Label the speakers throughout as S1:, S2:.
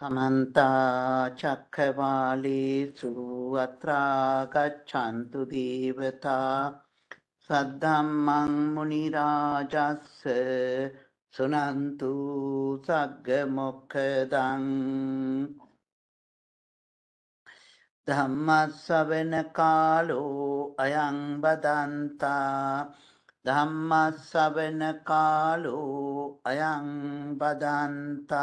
S1: समन्ताचक्रवालेषु अत्रा गच्छन्तु देवता सद्धम्मं मुनिराजस्स सुनन्तु सग्मुखदम् ධම්මස්සවන කාලෝ අයං බදන්තා ධම්මස්සවන කාලෝ අයං බදන්තා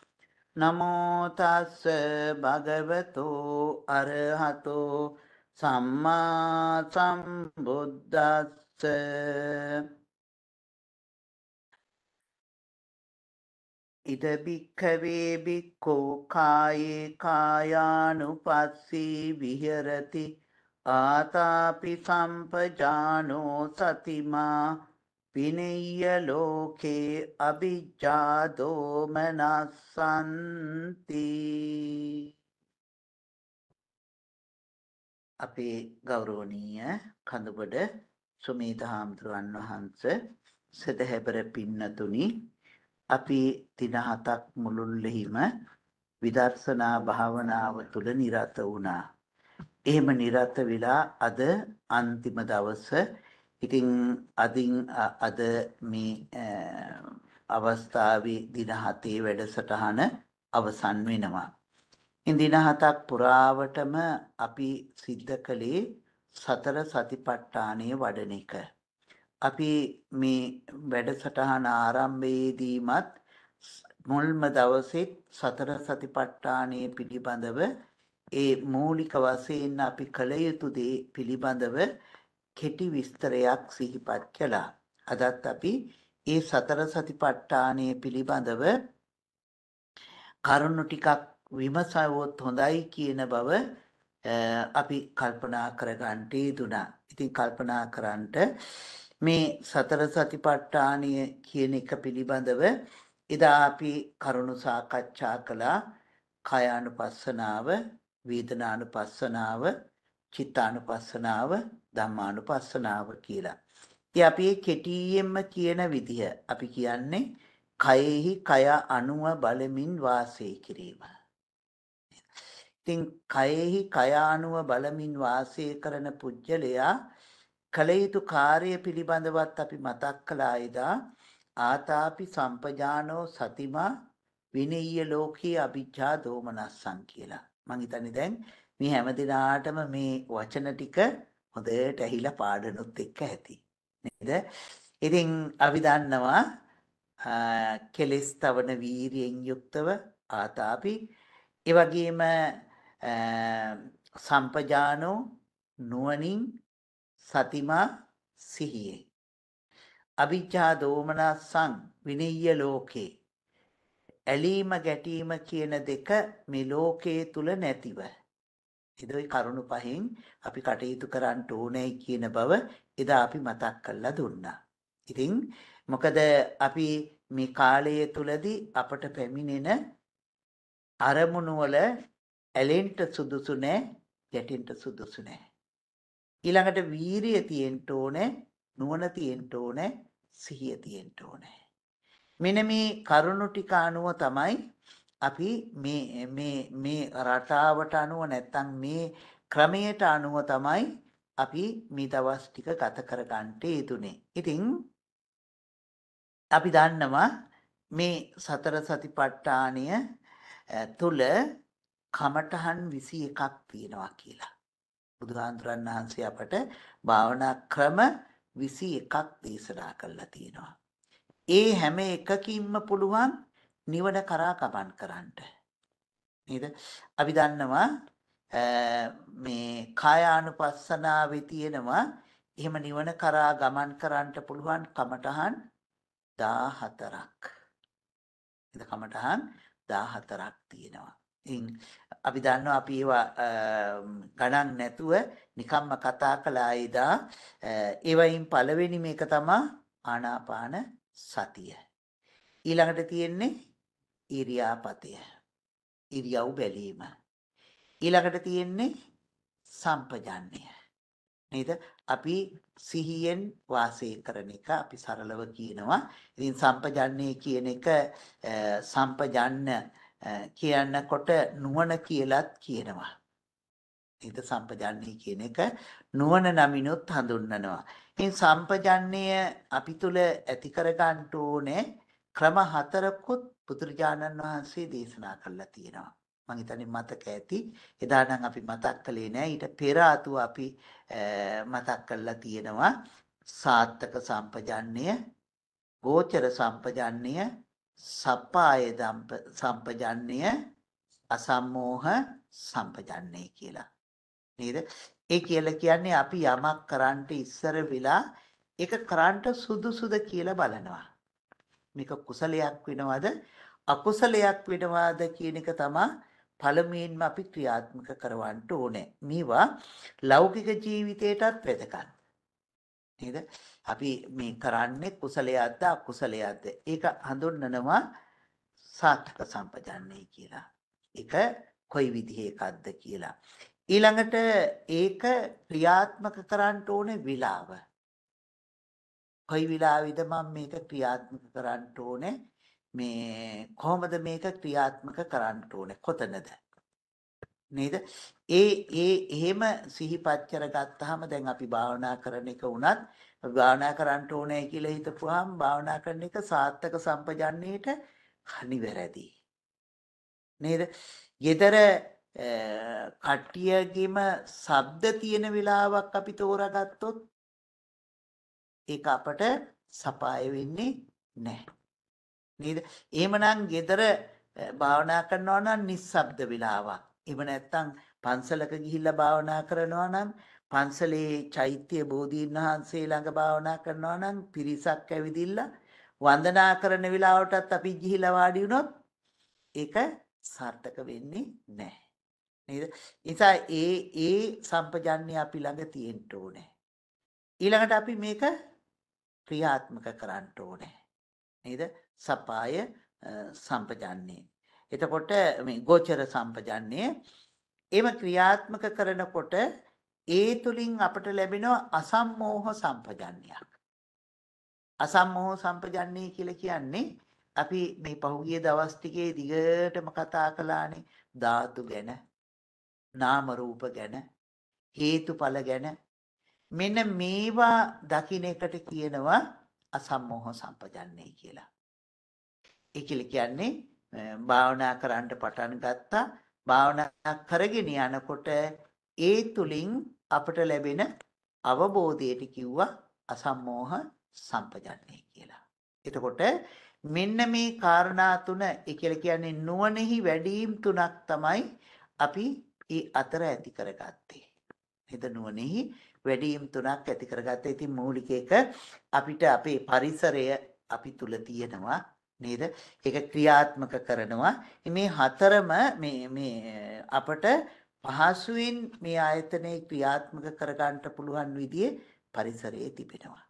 S1: නමෝ තස්ස භගවතෝ අරහතෝ සම්මා සම්බුද්දස්ස ඉද භික්ඛවේ භික්ඛෝ කායේ කායානුපස්සී විහෙරති ආතාපි සම්පජානෝ සතිමා පිනෙය්‍ය ලෝකේ අභිජ්ජාදෝමනස්සන්ති අපේ ගෞරෝණීය කඳුබඩ සුමීත හාමුදුරුවන් වහන්ස සෙදහැබර පින්නතුනි අපි දින හතක් මුළුල්ලෙහිම විදර්ශනා භාවනාව තුළ නිරත වුණා. එහෙම නිරත වෙලා අද අන්තිම දවස ඉතින් අදින් අද මේ අවස්ථාවේ දින 7 වැඩසටහන අවසන් වෙනවා. ඉන් දින 7ක් පුරාවටම අපි සිද්ධ කළේ සතර සතිපට්ඨානයේ වඩන එක. අපි මේ වැඩසටහන ආරම්භයේදීමත් මුල්ම දවසෙත් සතර සතිපට්ඨානයේ පිළිබඳව ඒ මූලික වශයෙන් අපි කළ යුතු දේ පිළිබඳව කෙටි විස්තරයක් සිහිපත් කළා. අදත් අපි ඒ සතර සතිපට්ඨානය පිළිබඳව කරුණු ටිකක් විමසවොත් හොඳයි කියන බව අපි කල්පනා කරගන්නට යෙදුනා. ඉතින් කල්පනා කරන්නට මේ සතර සතිපට්ඨානය කියන එක පිළිබඳව එදා අපි කරුණු සාකච්ඡා කළා කායානුපස්සනාව, වේදනානුපස්සනාව, චිත්තානුපස්සනාව, ධම්මානුපස්සනාව කියලා. ඉතින් අපි මේ කෙටියෙන්ම කියන විදිහ අපි කියන්නේ කයෙහි කය අණුව බලමින් වාසය කිරීම. ඉතින් කයෙහි කය අණුව බලමින් වාසය කරන පුජ්‍යලයා කල යුතු කාර්ය පිළිබඳවත් අපි මතක් කළා එදා ආතාපි සම්පජානෝ සතිමා විනෙය්‍ය ලෝකී අභිජ්ජා දෝමනස්සං කියලා. මං හිතන්නේ දැන් මේ හැම දිනාටම මේ වචන ටික හොඳට ඇහිලා පාඩනොත් එක්ක ඇති. නේද? ඉතින් අපි දන්නවා කෙලස් තවන වීරියෙන් යුක්තව ආතාපි ඒ වගේම සම්පජානෝ නුවණින් සතිමා සිහියේ අවිජ්ජා දෝමනස්සං විනෙය්‍ය ලෝකේ ඇලීම ගැටීම කියන දෙක මේ ලෝකයේ තුල නැතිව ඉදොයි කරුණු පහෙන් අපි කටයුතු කරන්න ඕනේ කියන බව එදා අපි මතක් කරලා දුන්නා. ඉතින් මොකද අපි මේ කාලය තුලදී අපට පැමිණෙන අරමුණු වල ඇලෙන්න සුදුසු නැහැ, ගැටෙන්න සුදුසු නැහැ. ඊළඟට වීරිය තියෙන්න ඕනේ, නුවණ තියෙන්න ඕනේ, සිහිය තියෙන්න ඕනේ. මෙන්න මේ කරුණු ටික අනුව තමයි අපි මේ මේ මේ රටාවට අනුව නැත්තම් මේ ක්‍රමයට අනුව තමයි අපි මේ දවස් ටික ගත කරගන්න යෙදුනේ. ඉතින් අපි දන්නවා මේ සතර සතිපට්ඨානය තුල කමඨහන් 21ක් තියෙනවා කියලා. බුදුහාඳුරන් වහන්සේ අපට භාවනා ක්‍රම 21ක් දේශනා කරලා තියෙනවා. ඒ හැම එකකින්ම පුළුවන් නිවන කරා ගමන් කරන්නට. නේද? අපි දන්නවා මේ කායානුපස්සනාවේ තියෙනවා එහෙම නිවන කරා ගමන් කරන්නට පුළුවන් කමඨහන් 14ක්. ඉත කමඨහන් 14ක් තියෙනවා. ඉතින් අපි දන්නවා අපි ඒවා ගණන් නැතුව නිකම්ම කතා කළා එදා ඒවයින් පළවෙනිම එක තමයි ආනාපාන සතිය. ඊළඟට තියෙන්නේ ඉරියාපතය. ඉරියව් බැලීම. ඊළඟට තියෙන්නේ සම්පජන්නේ. නේද? අපි සිහියෙන් වාසය කරන එක අපි සරලව කියනවා. ඉතින් සම්පජන්නේ කියන එක සම්පජන්න කියනකොට නුවණ කියලත් කියනවා. හිත සම්පජන්නේ කියන එක නුවණ නමිනුත් හඳුන්වනවා. ඉතින් සම්පජන්නේය අපි තුල ඇති කරගන්න ඕනේ ක්‍රම හතරකුත් බුදුරජාණන් වහන්සේ දේශනා කරලා තියෙනවා. මම හිතන්නේ මතක ඇති. එදා නම් අපි මතක් කළේ නෑ. ඊට පෙර ආතුව අපි මතක් කරලා තියෙනවා සාත්තක සම්පජාන්නය, ගෝචර සම්පජාන්නය, සප්පාය සම්පජාන්නය, අසම්මෝහ සම්පජාන්නය කියලා. නේද? ඒ කියලා කියන්නේ අපි යමක් කරන්නට ඉස්සර වෙලා ඒක කරන්නට සුදුසුද කියලා බලනවා. මේක කුසලයක් වෙනවද අකුසලයක් වෙනවාද කියන එක තමයි පළමුවෙන්ම අපි ක්‍රියාත්මක කරවන්න ඕනේ. මේවා ලෞකික ජීවිතයටත් වැදගත්. නේද? අපි මේ කරන්නේ කුසලයක්ද අකුසලයක්ද? ඒක හඳුන්වනවා සාත්‍තක සම්පජන්නේ කියලා. ඒක කොයි විදිහේ එකක්ද කියලා. ඊළඟට ඒක ක්‍රියාත්මක කරන්න ඕනේ විලාව. කොයි විලාවෙද මම මේක ක්‍රියාත්මක කරන්න ඕනේ? මේ කොහොමද මේක ක්‍රියාත්මක කරන්න ඕනේ කොතනද නේද ඒ ඒ එහෙම සිහිපත් කරගත්තාම දැන් අපි භාවනා කරන එක උනත් භාවනා කරන්න ඕනේ කියලා හිතපුවාම භාවනා කරන එක සාර්ථක සම්පජන්නේට හනිවැරදි නේද? ගෙදර කට්ටියගෙම ශබ්ද තියෙන වෙලාවක් අපි තෝරාගත්තොත් ඒක අපට සපාය වෙන්නේ නැහැ. නේද? එහෙමනම් ගෙදර භාවනා කරනවා නම් නිස්සබ්ද වෙලාවක්. එහෙම නැත්නම් පන්සලක ගිහිල්ලා භාවනා කරනවා නම් පන්සලේ චෛත්‍ය බෝධීන් වහන්සේ ළඟ භාවනා කරනවා නම් පිරිසක් ඇවිදිලා වන්දනා කරන වෙලාවටත් අපි ගිහිලා වාඩි වුණොත් ඒක සාර්ථක වෙන්නේ නැහැ. නේද? නිසා ඒ ඒ සම්පජන්‍ය අපි ළඟ තියෙන්න ඕනේ. ඊළඟට අපි මේක ක්‍රියාත්මක කරන්න ඕනේ. නේද? සපාය සම්පජන්නේ. එතකොට ගෝචර සම්පජන්නේ එම ක්‍රියාත්මක කරනකොට ඒ තුලින් අපට ලැබෙන අසම්මෝහ සම්පජන්නියක්. අසම්මෝහ සම්පජන්නේ කියලා කියන්නේ අපි මේ පහුගිය දවස් ටිකේ දිගටම කතා කළානේ ධාතු ගැන, නාම රූප ගැන, හේතුඵල ගැන මෙන්න මේවා දකින්න එකට කියනවා අසම්මෝහ සම්පජන්නේ කියලා. ඒ කියල කියන්නේ භාවනා කරන්න පටන් ගත්තා භාවනා කරගෙන යනකොට ඒ තුලින් අපට ලැබෙන අවබෝධයට කිව්වා අසම්මෝහ සම්පජන්නේ කියලා. එතකොට මෙන්න මේ කාරණා තුන ඒ කියලා කියන්නේ නුවණෙහි වැඩිම තුනක් තමයි අපි ඒ අතර ඇති කරගත්තේ. එද නුවණෙහි වැඩිම තුනක් ඇති කරගත්තේ. ඉතින් මූලික එක අපිට අපේ පරිසරය අපි තුල තියෙනවා නේද? ඒක ක්‍රියාත්මක කරනවා. මේ හතරම මේ මේ අපට පහසුවෙන් මේ ආයතනයේ ක්‍රියාත්මක කරගන්න පුළුවන් විදිහේ පරිසරයේ තිබෙනවා.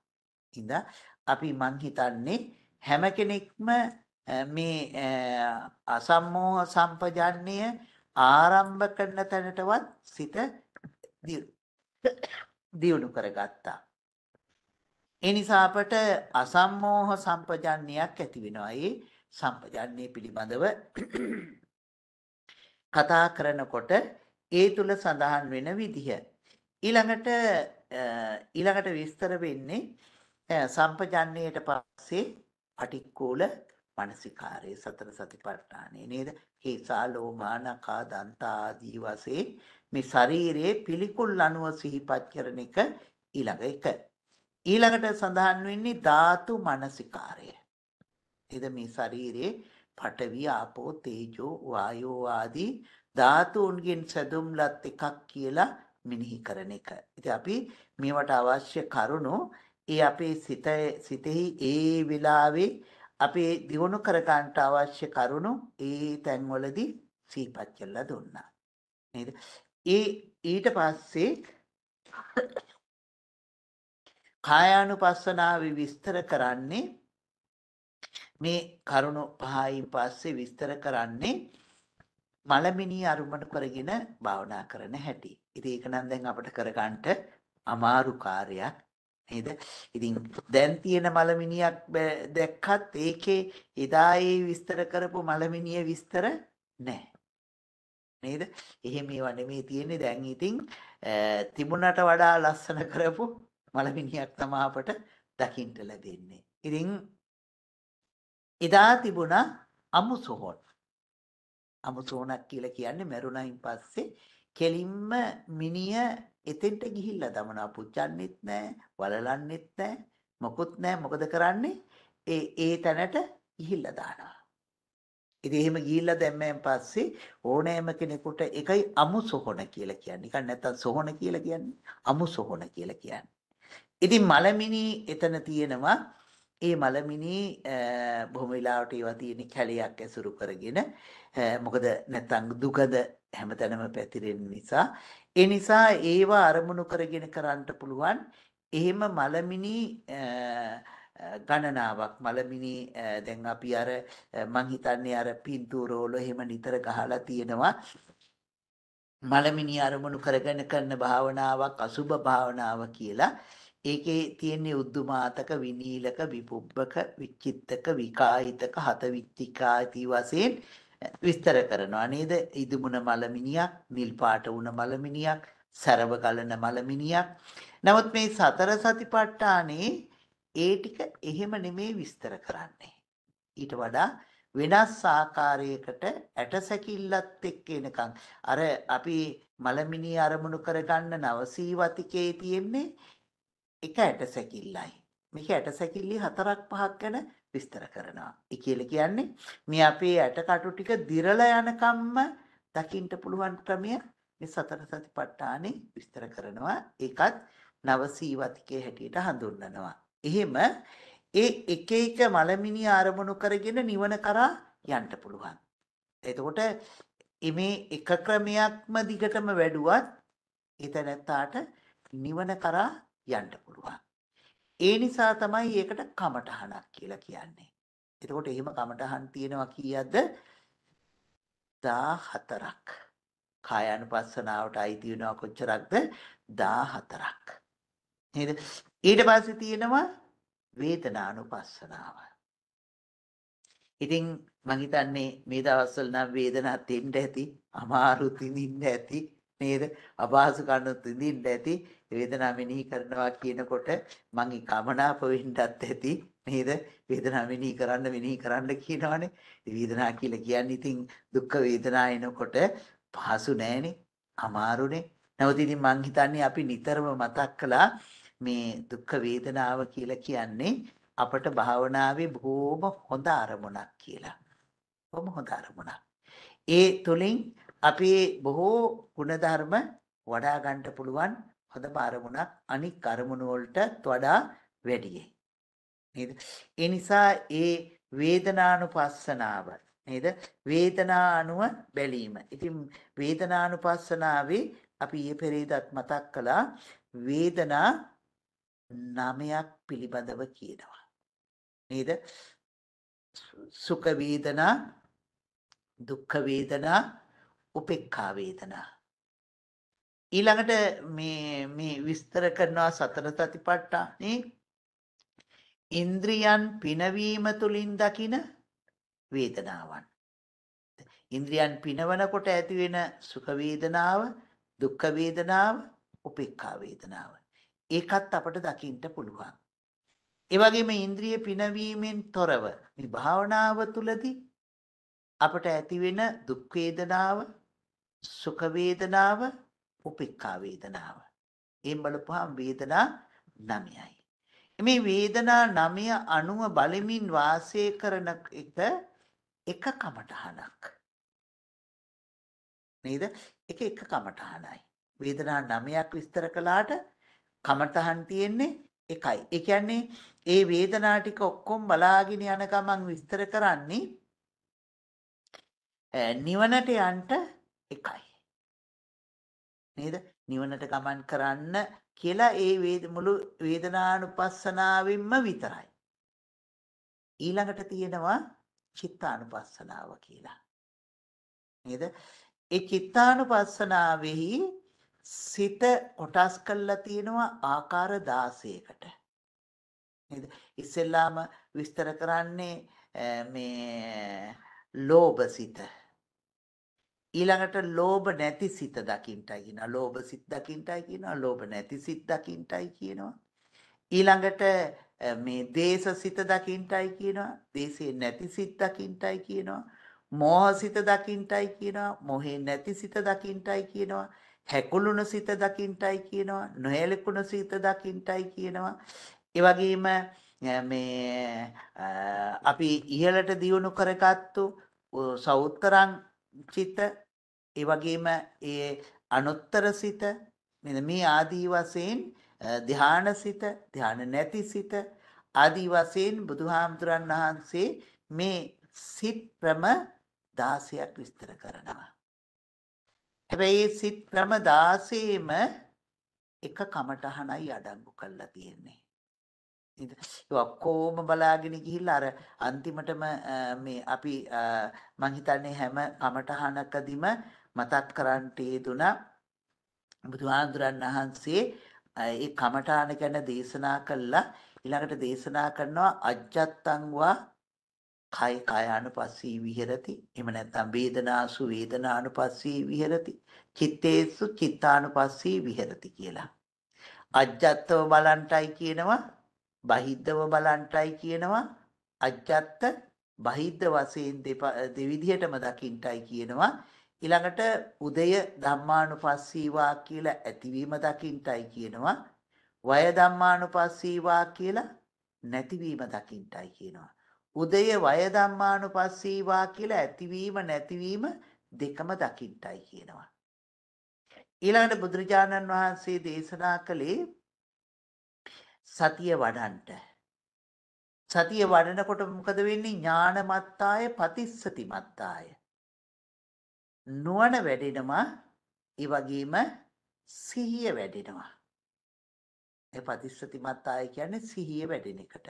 S1: ඉඳා අපි මං හිතන්නේ හැම කෙනෙක්ම මේ අසම්මෝහ සම්පජාන්නය ආරම්භ කරන තැනටවත් සිත දියුණු කරගත්තා. ඒ නිසා අපට අසම්මෝහ සම්පජන්නියක් ඇති වෙනවා. ඒ සම්පජන්නිය පිළිබඳව කතා කරනකොට ඒ තුල සඳහන් වෙන විදිහ. ඊළඟට ඊළඟට විස්තර වෙන්නේ සම්පජන්නියට පස්සේ අටික්කූල මානසිකාරයේ සතර සතිපට්ඨානේ නේද? හේසා ලෝමා නකා දන්තා ආදී වශයෙන් මේ ශරීරයේ පිළිකුල් අණුව සිහිපත් කරන එක ඊළඟ එක. ඊළඟට සඳහන් වෙන්නේ ධාතු මනසිකාරය. එද මේ ශරීරේ පඨවි ආපෝ තේජෝ වායෝ ආදී ධාතුන්ගෙන් සැදුම්ලත් එකක් කියලා මෙනෙහි කරන එක. ඉතින් අපි මේවට අවශ්‍ය කරුණු ඒ අපේ සිත සිතෙහි ඒ වෙලාවේ අපේ දියුණු කර ගන්නට අවශ්‍ය කරුණු ඒ තැන්වලදී සිහිපත් කරලා දුන්නා. නේද? ඒ ඊට පස්සේ කායානුපස්සනාව විස්තර කරන්නේ මේ කරුණු පහයින් පස්සේ විස්තර කරන්නේ මලමිනී අරුමණු කරගෙන භාවනා කරන හැටි. ඉතින් ඒක නම් දැන් අපිට කරගන්නට අමාරු කාර්යයක් නේද? ඉතින් දැන් තියෙන මලමිනියක් දැක්කත් ඒකේ එදා ඒ විස්තර කරපු මලමිනිය විස්තර නැහැ. නේද? එහෙම ඒවා නෙමෙයි තියෙන්නේ. දැන් ඉතින් තිබුණට වඩා ලස්සන කරපු මලමිනියක් තමයි අපට දකින්න ලැබෙන්නේ. ඉතින් එදා තිබුණා අමුසොහොන්. අමුසොහොනක් කියලා කියන්නේ මරුණයින් පස්සේ කෙලින්ම මිනිය එතෙන්ට ගිහිල්ලා දමනවා පුච්චන්නෙත් නැහැ, වලලන්නෙත් නැහැ, මොකුත් නැහැ. මොකද කරන්නේ? ඒ ඒ තැනට ගිහිල්ලා දානවා. ඉතින් එහෙම ගිහිල්ලා දැම්මෙන් පස්සේ ඕනෑම කෙනෙකුට එකයි අමු සොහොන කියලා කියන්නේ. නිකන් නැත්තම් සොහොන කියලා කියන්නේ අමු සොහොන කියලා කියන්නේ. ඉතින් මලමිනි එතන තියෙනවා ඒ මලමිනි බොහොම වෙලාවට ඒවා තියෙන කැලයක් ඇසුරු කරගෙන මොකද නැත්තම් දුකද හැමතැනම පැතිරෙන නිසා ඒ නිසා ඒවා අරමුණු කරගෙන කරන්න පුළුවන් එහෙම මලමිනි ගණනාවක් මලමිනි දැන් අපි අර මං හිතන්නේ අර පින්තූරවල එහෙම නිතර ගහලා තියෙනවා මලමිනි අරමුණු කරගෙන කරන භාවනාවක් අසුබ භාවනාව කියලා ඒකේ තියෙන්නේ උද්දුමාතක විනීලක විපුබ්බක විචිත්තක විකායිතක හතවිත්තිකාති වශයෙන් විස්තර කරනවා නේද ඉදුමුණ මලමිනියක් නිල් පාට වුණ මලමිනියක් සරව ගලන මලමිනියක් නමුත් මේ සතර සතිපට්ඨානේ ඒ ටික එහෙම නෙමේ විස්තර කරන්නේ ඊට වඩා වෙනස් ආකාරයකට ඇටසැකිල්ලත් එක්ක එනකන් අර අපි මලමිනී අරමුණු කරගන්න නවසීවතිකේ තියෙන්නේ එක ඇටසැකිල්ලයි. මේක ඇටසැකිල්ලි හතරක් පහක් ගැන විස්තර කරනවා. ඒ කියලා කියන්නේ මේ අපේ ඇටකටු ටික දිරලා යනකම්ම දකින්න පුළුවන් ක්‍රමය මේ සතර සතිපට්ඨානේ විස්තර කරනවා. ඒකත් නවසීවතිකේ හැටියට හඳුන්වනවා. එහෙම ඒ එක එක මලමිනි ආරමුණු කරගෙන නිවන කරා යන්න පුළුවන්. එතකොට මේ එක ක්‍රමයක්ම දිගටම වැඩුවත් එතනත්තාට නිවන කරා යන්න පුළුවන්. ඒ නිසා තමයි ඒකට කමටහනක් කියලා කියන්නේ. එතකොට එහෙම කමටහන් තියෙනවා කීයද? 14ක්. කායानुපස්සනාවට අයිති වෙනවා කොච්චරක්ද? 14ක්. නේද? ඊට පස්සේ තියෙනවා වේදනානුපස්සනාව. ඉතින් මම හිතන්නේ මේ දවස්වල නම් වේදනාව තෙන්න ඇති, අමාරු තිනින්න ඇති, නේද? අපහසු කන්න තිඳින්න ඇති වේදනාව මෙනෙහි කරනවා කියනකොට මං කමනාප වෙන්නත් ඇති නේද? වේදනාව මෙනෙහි කරන්න මෙනෙහි කරන්න කියනවනේ. වේදනාව කියලා කියන්නේ ඉතින් දුක් වේදනාව එනකොට පහසු නෑනේ. අමාරුනේ. නමුත් ඉතින් මං හිතන්නේ අපි නිතරම මතක් කළා මේ දුක් වේදනාව කියලා කියන්නේ අපට භාවනාවේ බොහොම හොඳ අරමුණක් කියලා. බොහොම හොඳ අරමුණක්. ඒ තුලින් අපේ බොහෝ ಗುಣධර්ම වඩා ගන්න පුළුවන් හොඳම අරමුණක් අනික් අරමුණු වලටත් වඩා වැඩියි. නේද? ඒ නිසා ඒ වේදනානුපස්සනාව නේද? වේදනා අනුව බැලීම. ඉතින් වේදනානුපස්සනාවේ අපි ඊයේ පෙරේදත් මතක් කළා වේදනා නාමයක් පිළිබඳව කියනවා. නේද? සුඛ වේදනා, දුක්ඛ වේදනා, උපේක්ඛා වේදනා ඊළඟට මේ මේ විස්තර කරනවා සතර සතිපට්ඨානේ ඉන්ද්‍රියන් පිනවීම තුලින් දකින වේදනාවන් ඉන්ද්‍රියන් පිනවනකොට ඇතිවෙන සුඛ වේදනාව දුක්ඛ වේදනාව උපේක්ඛා වේදනාව ඒකත් අපට දකින්න පුළුවන් ඒ වගේම ඉන්ද්‍රිය පිනවීමෙන් තොරව විභාවනාව තුලදී අපට ඇතිවෙන දුක් වේදනාව සුඛ වේදනාව උපේක්ඛා වේදනාව. එම් බලපුවාම වේදනා 9යි. මේ වේදනා 9 අණුව බලමින් වාසය කරන එක එක කමඨහනක්. නේද? ඒක එක කමඨහනයි. වේදනා 9ක් විස්තර කළාට කමඨහන් තියෙන්නේ එකයි. ඒ කියන්නේ ඒ වේදනා ටික ඔක්කොම බලාගෙන යන ගමන් විස්තර කරන්නේ නිවනට යන්න එකයි. නේද? නිවනට ගමන් කරන්න කියලා ඒ වේද මුළු වේදනානුපස්සනාවෙන්ම විතරයි. ඊළඟට තියෙනවා චිත්තානුපස්සනාව කියලා. නේද? ඒ චිත්තානුපස්සනාවෙහි සිත කොටස් කරලා තියෙනවා ආකාර 16කට. නේද? ඉස්සෙල්ලාම විස්තර කරන්නේ මේ ලෝභ සිත. ඊළඟට ලෝභ නැති සිත දකින්ටයි කියනවා. ලෝභ සිත දකින්ටයි කියනවා. ලෝභ නැති සිත දකින්ටයි කියනවා. ඊළඟට මේ දේශ සිත දකින්ටයි කියනවා. දේශේ නැති සිත දකින්ටයි කියනවා. මෝහ සිත දකින්ටයි කියනවා. මොහේ නැති සිත දකින්ටයි කියනවා. හැකුළුණු සිත දකින්ටයි කියනවා. නොහැලකුණු සිත දකින්ටයි කියනවා. ඒ වගේම මේ අපි ඉහළට දියුණු කරගත්තු සෞත්තරං චිත ඒ වගේම ඒ අනුත්තර සිත මෙන්න මේ ආදී වශයෙන් ධාන සිත ධාන නැති සිත ආදී වශයෙන් බුදුහාමුදුරන් වහන්සේ මේ සිත් ක්‍රම 16ක් විස්තර කරනවා. හැබැයි සිත් ක්‍රම 16ෙම එක කමටහනයි අඩංගු කරලා තියෙන්නේ. ඒ ඔක්කොම බලාගෙන ගිහිල්ලා අර අන්තිමටම මේ අපි මං හිතන්නේ හැම කමටහනකදීම මතක් කරන්ට දුනා බුදුහාඳුරන් වහන්සේ ඒ කමටහන ගැන දේශනා කළා ඊළඟට දේශනා කරනවා අජත්තංවා කය කයානුපස්සී විහෙරති එහෙම නැත්නම් වේදනාසු වේදනානුපස්සී විහෙරති චිත්තේසු චිත්තානුපස්සී විහෙරති කියලා අජත්තව බලන්ටයි කියනවා බහිද්දව බලන්ටයි කියනවා අජ්ජත්ත බහිද්ද වශයෙන් දෙවිදිහටම දකින්ටයි කියනවා ඊළඟට උදය ධම්මානුපස්සීවා කියලා ඇතිවීම දකින්ටයි කියනවා වය ධම්මානුපස්සීවා කියලා නැතිවීම දකින්ටයි කියනවා උදය වය ධම්මානුපස්සීවා කියලා ඇතිවීම නැතිවීම දෙකම දකින්ටයි කියනවා ඊළඟට බුදුරජාණන් වහන්සේ දේශනා කළේ සතිය වඩන්ට. සතිය වඩනකොට මොකද වෙන්නේ ඥානමත්තාය පතිස්සති මත්තාය. නුවණ වැඩෙනවා ඒ වගේම සිහිය වැඩෙනවා. ඒ පතිස්සති මත්තාය කියන්නේ සිහිය වැඩෙන එකට.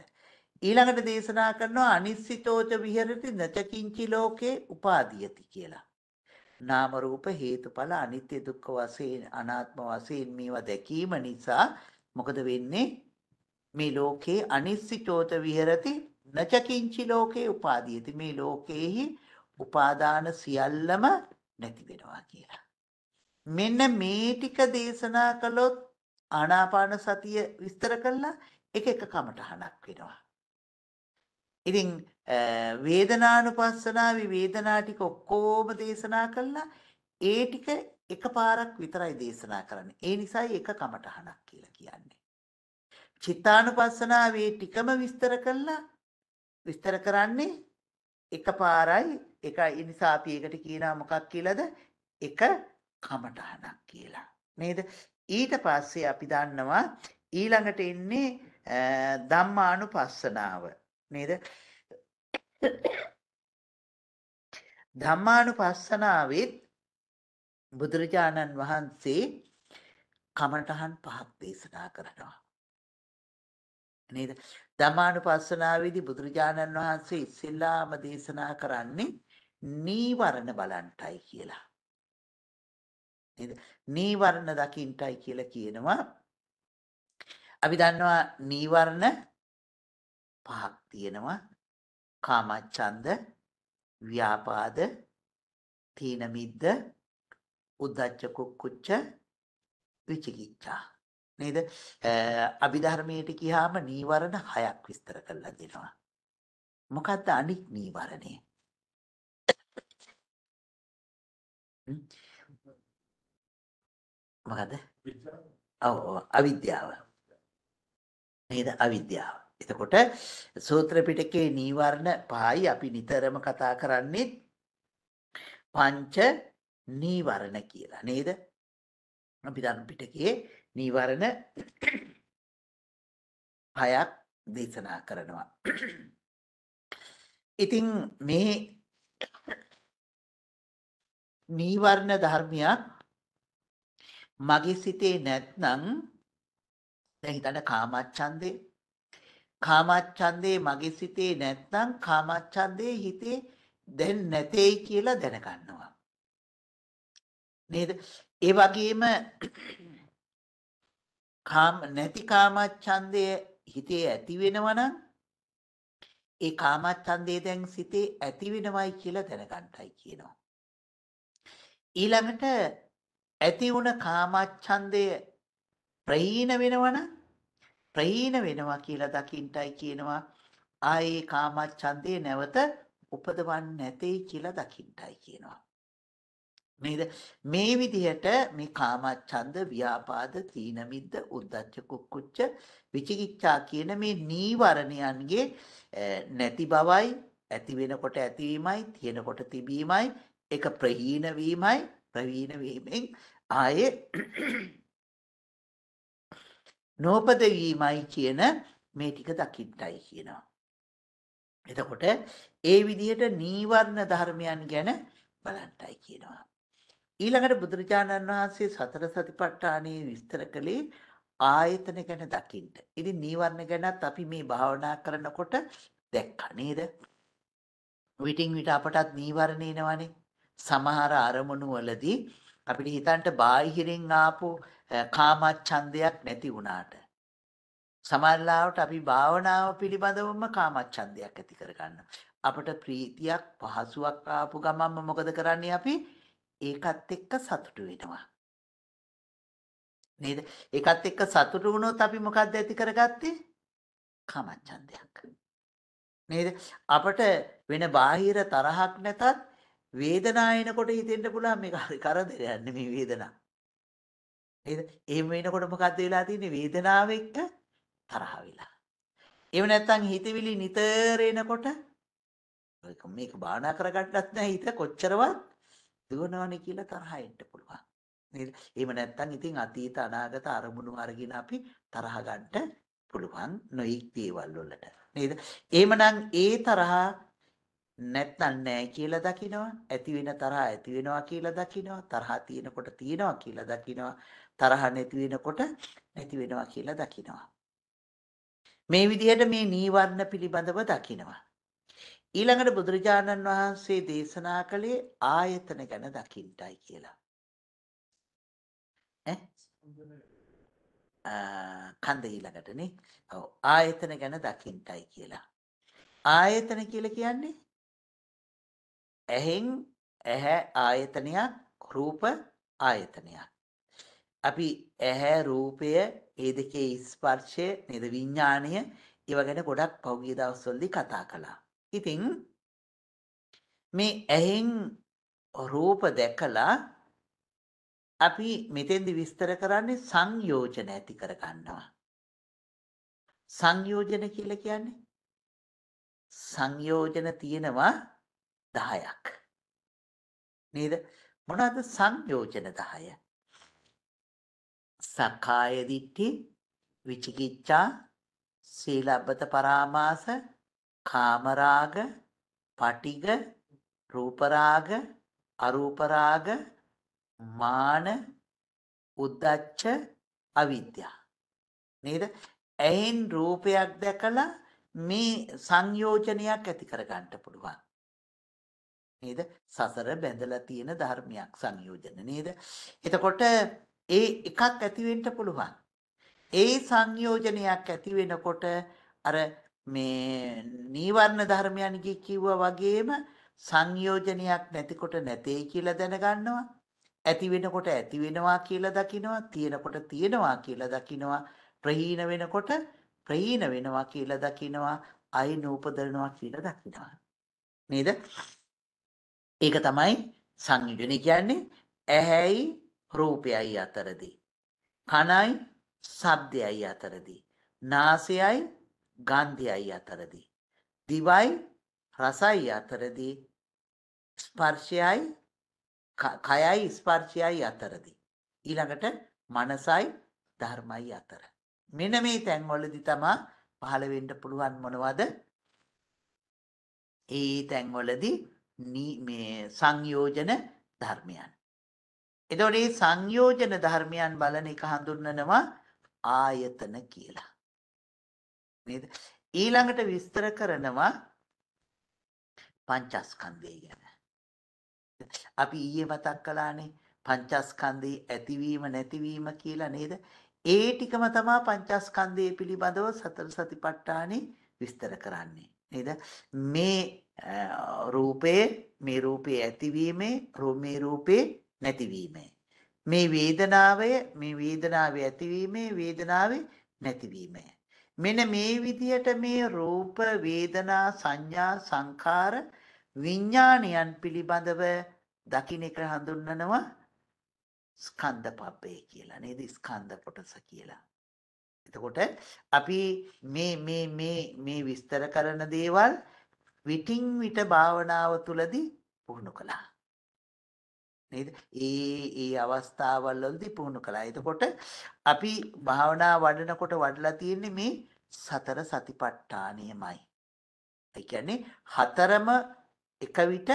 S1: ඊළඟට දේශනා කරනවා අනිස්සිතෝච විහෙරති නචකින්චි ලෝකේ උපාදීයති කියලා. නාම රූප හේතුඵල අනිත්‍ය දුක්ඛ වශයෙන් අනාත්ම වශයෙන් මේවා දැකීම නිසා මොකද වෙන්නේ මේ ලෝකේ අනිස්සිතෝත විහෙරති නචකින්චි ලෝකේ උපාදීයති මේ ලෝකේහි උපාදාන සියල්ලම නැති වෙනවා කියලා. මෙන්න මේ ටික දේශනා කළොත් ආනාපාන සතිය විස්තර කළා එක එක කමටහනක් වෙනවා. ඉතින් වේදනානුපස්සනා විවේදනා ටික ඔක්කොම දේශනා කළා ඒ ටික එකපාරක් විතරයි දේශනා කරන්නේ. ඒ නිසායි එක කමටහනක් කියලා කියන්නේ. චිත්තානුපස්සනාවේ ටිකම විස්තර කළා විස්තර කරන්නේ එකපාරයි එක ඒ නිසා අපි ඒකට කියනවා මොකක් කියලාද එක කමටහනක් කියලා නේද ඊට පස්සේ අපි දන්නවා ඊළඟට ඉන්නේ ධම්මානුපස්සනාව නේද ධම්මානුපස්සනාවෙත් බුදුරජාණන් වහන්සේ කමඨහන් පහක් දේශනා කරනවා නේද? ධම්මානුපස්සනාවේදී බුදුරජාණන් වහන්සේ ඉස්සෙල්ලාම දේශනා කරන්නේ නීවරණ බලන්ටයි කියලා. නේද? නීවරණ දකින්ටයි කියලා කියනවා. අපි දන්නවා නීවරණ පහක් තියෙනවා. කාමච්ඡන්ද, ව්‍යාපාද, තීන මිද්ද, උද්ධච්ච කුක්කුච්ච, විචිකිච්ඡා. නේද? අභිධර්මයේට ගියාම නීවරණ හයක් විස්තර කරලා දෙනවා. මොකක්ද අනික් නීවරණේ? මොකද? ඔව් අවිද්‍යාව. නේද අවිද්‍යාව. එතකොට සූත්‍ර පිටකේ නීවරණ පහයි අපි නිතරම කතා කරන්නේ පංච නීවරණ කියලා නේද? අපි ධර්ම පිටකේ නීවරණ හයක් දේශනා කරනවා. ඉතින් මේ නීවරණ ධර්මයක් මගේ සිතේ නැත්නම් දැන් හිතන්න කාමච්ඡන්දේ කාමච්ඡන්දේ මගේ සිතේ නැත්නම් කාමච්ඡන්දේ හිතේ දැන් නැtei කියලා දැනගන්නවා නේද ඒ වගේම කාම නැති කාමච්ඡන්දය හිතේ ඇති වෙනවනම් ඒ කාමච්ඡන්දය දැන් සිතේ ඇති වෙනවයි කියලා දැනගන්නයි කියනවා. ඊළඟට ඇති වුණ කාමච්ඡන්දය ප්‍රහීන වෙනවනම් ප්‍රහීන වෙනවා කියලා දකින්ටයි කියනවා. ආයේ කාමච්ඡන්දේ නැවත උපදවන්නේ නැtei කියලා දකින්ටයි කියනවා. නේද මේ විදිහට මේ කාමච්ඡන්ද ව්‍යාපාද තීනමිද්ධ උද්ධච්ච කුක්කුච්ච විචිකිච්ඡා කියන මේ නීවරණයන්ගේ නැති බවයි ඇති වෙනකොට ඇතිවීමයි තියෙනකොට තිබීමයි ඒක ප්‍රහීන වීමයි ප්‍රවීන වීමෙන් ආයේ නෝපද වීමයි කියන මේ ටික දකින්නයි කියනවා එතකොට ඒ විදිහට නීවරණ ධර්මයන් ගැන බලන්නයි කියනවා ඊළඟට බුදුරජාණන් වහන්සේ සතර සතිපට්ඨානයේ විස්තර කළේ ආයතන ගැන දකින්න. ඉතින් නීවරණ ගැනත් අපි මේ භාවනා කරනකොට දැක්කා නේද? විටින් විට අපටත් නීවරණ එනවනේ. සමහර අරමුණු වලදී අපිට හිතන්න බාහිරින් ආපු කාමච්ඡන්දයක් නැති වුණාට සමල්ලාවට අපි භාවනාව පිළිබඳවම කාමච්ඡන්දයක් ඇති කරගන්න. අපට ප්‍රීතියක් පහසුවක් ආපු ගමන්ම මොකද කරන්නේ අපි ඒකත් එක්ක සතුටු වෙනවා. නේද? ඒකත් එක්ක සතුටු වුණොත් අපි මොකද්ද ඇති කරගත්තේ? කාමච්ඡන්දයක්. නේද? අපට වෙන බාහිර තරහක් නැතත් වේදනාව එනකොට හිතෙන්න පුළුවන් මේක හරි කරදරයක් නෙමේ වේදනාව. නේද? එහෙම වෙනකොට මොකද්ද වෙලා තියෙන්නේ? වේදනාව එක්ක තරහ වෙලා. එහෙම නැත්නම් හිතවිලි නිතර එනකොට මේක බාධා කරගන්නත් නැහැ හිත කොච්චරවත් දුවනවානේ කියලා තරහ එන්න පුළුවන්. නේද? එහෙම නැත්නම් ඉතින් අතීත අනාගත අරමුණු අරගෙන අපි තරහ ගන්නට පුළුවන් නොයික් දේවල් වලට. නේද? එහෙමනම් ඒ තරහ නැත්නම් නෑ කියලා දකිනවා ඇති වෙන තරහ ඇති වෙනවා කියලා දකිනවා තරහ තියෙනකොට තියෙනවා කියලා දකිනවා තරහ නැති වෙනකොට නැති වෙනවා කියලා දකිනවා මේ විදිහට මේ නීවරණ පිළිබඳව දකිනවා ඊළඟට බුදුරජාණන් වහන්සේ දේශනා කළේ ආයතන ගැන දකින්ටයි කියලා. කන්ද ඊළඟටනේ. ඔව් ආයතන ගැන දකින්ටයි කියලා. ආයතන කියලා කියන්නේ ඇහෙන් ඇහැ ආයතනයක් රූප ආයතනයක්. අපි ඇහැ රූපය ඒ දෙකේ ස්පර්ශය නේද විඥාණය ඒව ගැන ගොඩක් පහුගිය දවස්වලදී කතා කළා. ඉතින් මේ ඇහෙන් රූප දැකලා අපි මෙතෙන්දි විස්තර කරන්නේ සංයෝජන ඇති කර ගන්නවා. සංයෝජන කියලා කියන්නේ සංයෝජන තියෙනවා 10ක්. නේද? මොනවාද සංයෝජන 10? සක්කාය දිට්ඨි, විචිකිච්ඡා, සීලබ්බත පරාමාස, කාමරාග, පටිග, රූපරාග, අරූපරාග, මාන, උද්දච්ච, අවිද්‍යාව. නේද? ඇහෙන් රූපයක් දැකලා මේ සංයෝජනයක් ඇති කරගන්න පුළුවන්. නේද? සසර බැඳලා තියෙන ධර්මයක් සංයෝජන නේද? එතකොට ඒ එකක් ඇති වෙන්න පුළුවන්. ඒ සංයෝජනයක් ඇති වෙනකොට අර මේ නීවරණ ධර්මයන්ගේ කිව්වා වගේම සංයෝජනයක් නැතිකොට නැtei කියලා දැනගන්නවා ඇති වෙනකොට ඇති වෙනවා කියලා දකිනවා තියෙනකොට තියෙනවා කියලා දකිනවා ප්‍රහීන වෙනකොට ප්‍රහීන වෙනවා කියලා දකිනවා අයින උපදනවා කියලා දකිනවා නේද ඒක තමයි සංයෝජන කියන්නේ ඇහැයි රූපයයි අතරදී කනයි ශබ්දයයි අතරදී නාසයයි ගන්ධයයි අතරදී. දිවයි රසයි අතරදී ස්පර්ශයයි කයයි ස්පර්ශයයි අතරදී. ඊළඟට මනසයි ධර්මයි අතර. මෙන මේ තැන්වලදී තමා පහළ වෙන්න පුළුවන් මොනවද? ඒ තැන්වලදී මේ සංයෝජන ධර්මයන්. එතකොට මේ සංයෝජන ධර්මයන් බලන එක හඳුන්වනවා ආයතන කියලා. නේද? ඊළඟට විස්තර කරනවා පංචස්කන්ධය ගැන. අපි ඊයේ මතක් කළානේ පංචස්කන්ධේ ඇතිවීම නැතිවීම කියලා නේද? ඒ ටිකම තමයි පංචස්කන්ධය පිළිබඳව සතර සතිපට්ඨානේ විස්තර කරන්නේ. නේද? මේ රූපේ මේ රූපේ ඇතිවීමේ මේ රූපේ නැතිවීමේ මේ වේදනාවේ මේ වේදනාවේ ඇතිවීමේ වේදනාවේ නැතිවීමේ මෙන්න මේ විදියට මේ රූප වේදනා සංඥා සංකාර විඥානයන් පිළිබඳව දකින්න එක හඳුන්වනවා ස්කන්ධ පබ්බේ කියලා නේද ස්කන්ධ කොටස කියලා. එතකොට අපි මේ මේ මේ මේ විස්තර කරන දේවල් විටින් විට භාවනාව තුළදී පුහුණු කළා. නේද? ඒ ඒ අවස්ථාවවලදී පුහුණු කළා. එතකොට අපි භාවනා වඩනකොට වඩලා තියෙන්නේ මේ සතර සතිපට්ඨානයමයි. ඒ කියන්නේ හතරම එක විට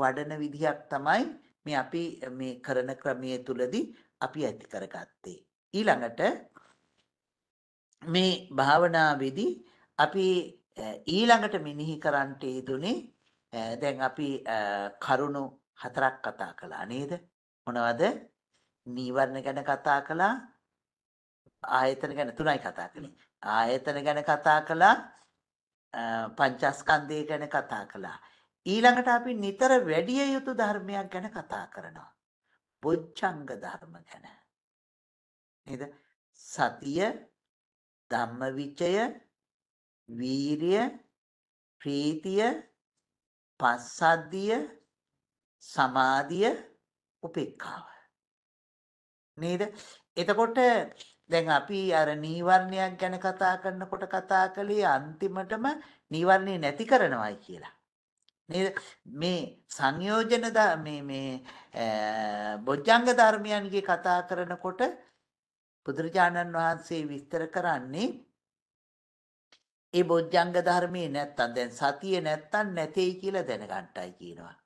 S1: වඩන විදිහක් තමයි මේ අපි මේ කරන ක්‍රමයේ තුලදී අපි ඇති කරගත්තේ. ඊළඟට මේ භාවනාවේදී අපි ඊළඟට මෙනෙහි කරන්නට යෙදුනේ දැන් අපි කරුණු හතරක් කතා කළා නේද? මොනවද? නීවරණ ගැන කතා කළා ආයතන ගැන තුනයි කතා කළේ. ආයතන ගැන කතා කළා පංචස්කන්ධය ගැන කතා කළා. ඊළඟට අපි නිතර වැඩිය යුතු ධර්මයක් ගැන කතා කරනවා. බොච්චංග ධර්ම ගැන. නේද? සතිය, ධම්මවිචය, වීරිය, ප්‍රීතිය, පස්සද්ධිය, සමාධිය, උපේක්ඛාව. නේද? එතකොට දැන් අපි අර නීවරණයක් ගැන කතා කරනකොට කතා කළේ අන්තිමටම නීවරණේ නැති කරනවායි කියලා. නේද? මේ සංයෝජන මේ මේ බොජ්ජංග ධර්මයන්ගේ කතා කරනකොට බුදුරජාණන් වහන්සේ විස්තර කරන්නේ ඒ බොජ්ජංග ධර්මයේ නැත්තම් දැන් සතිය නැත්තම් නැtei කියලා දැනගන්නයි කියනවා.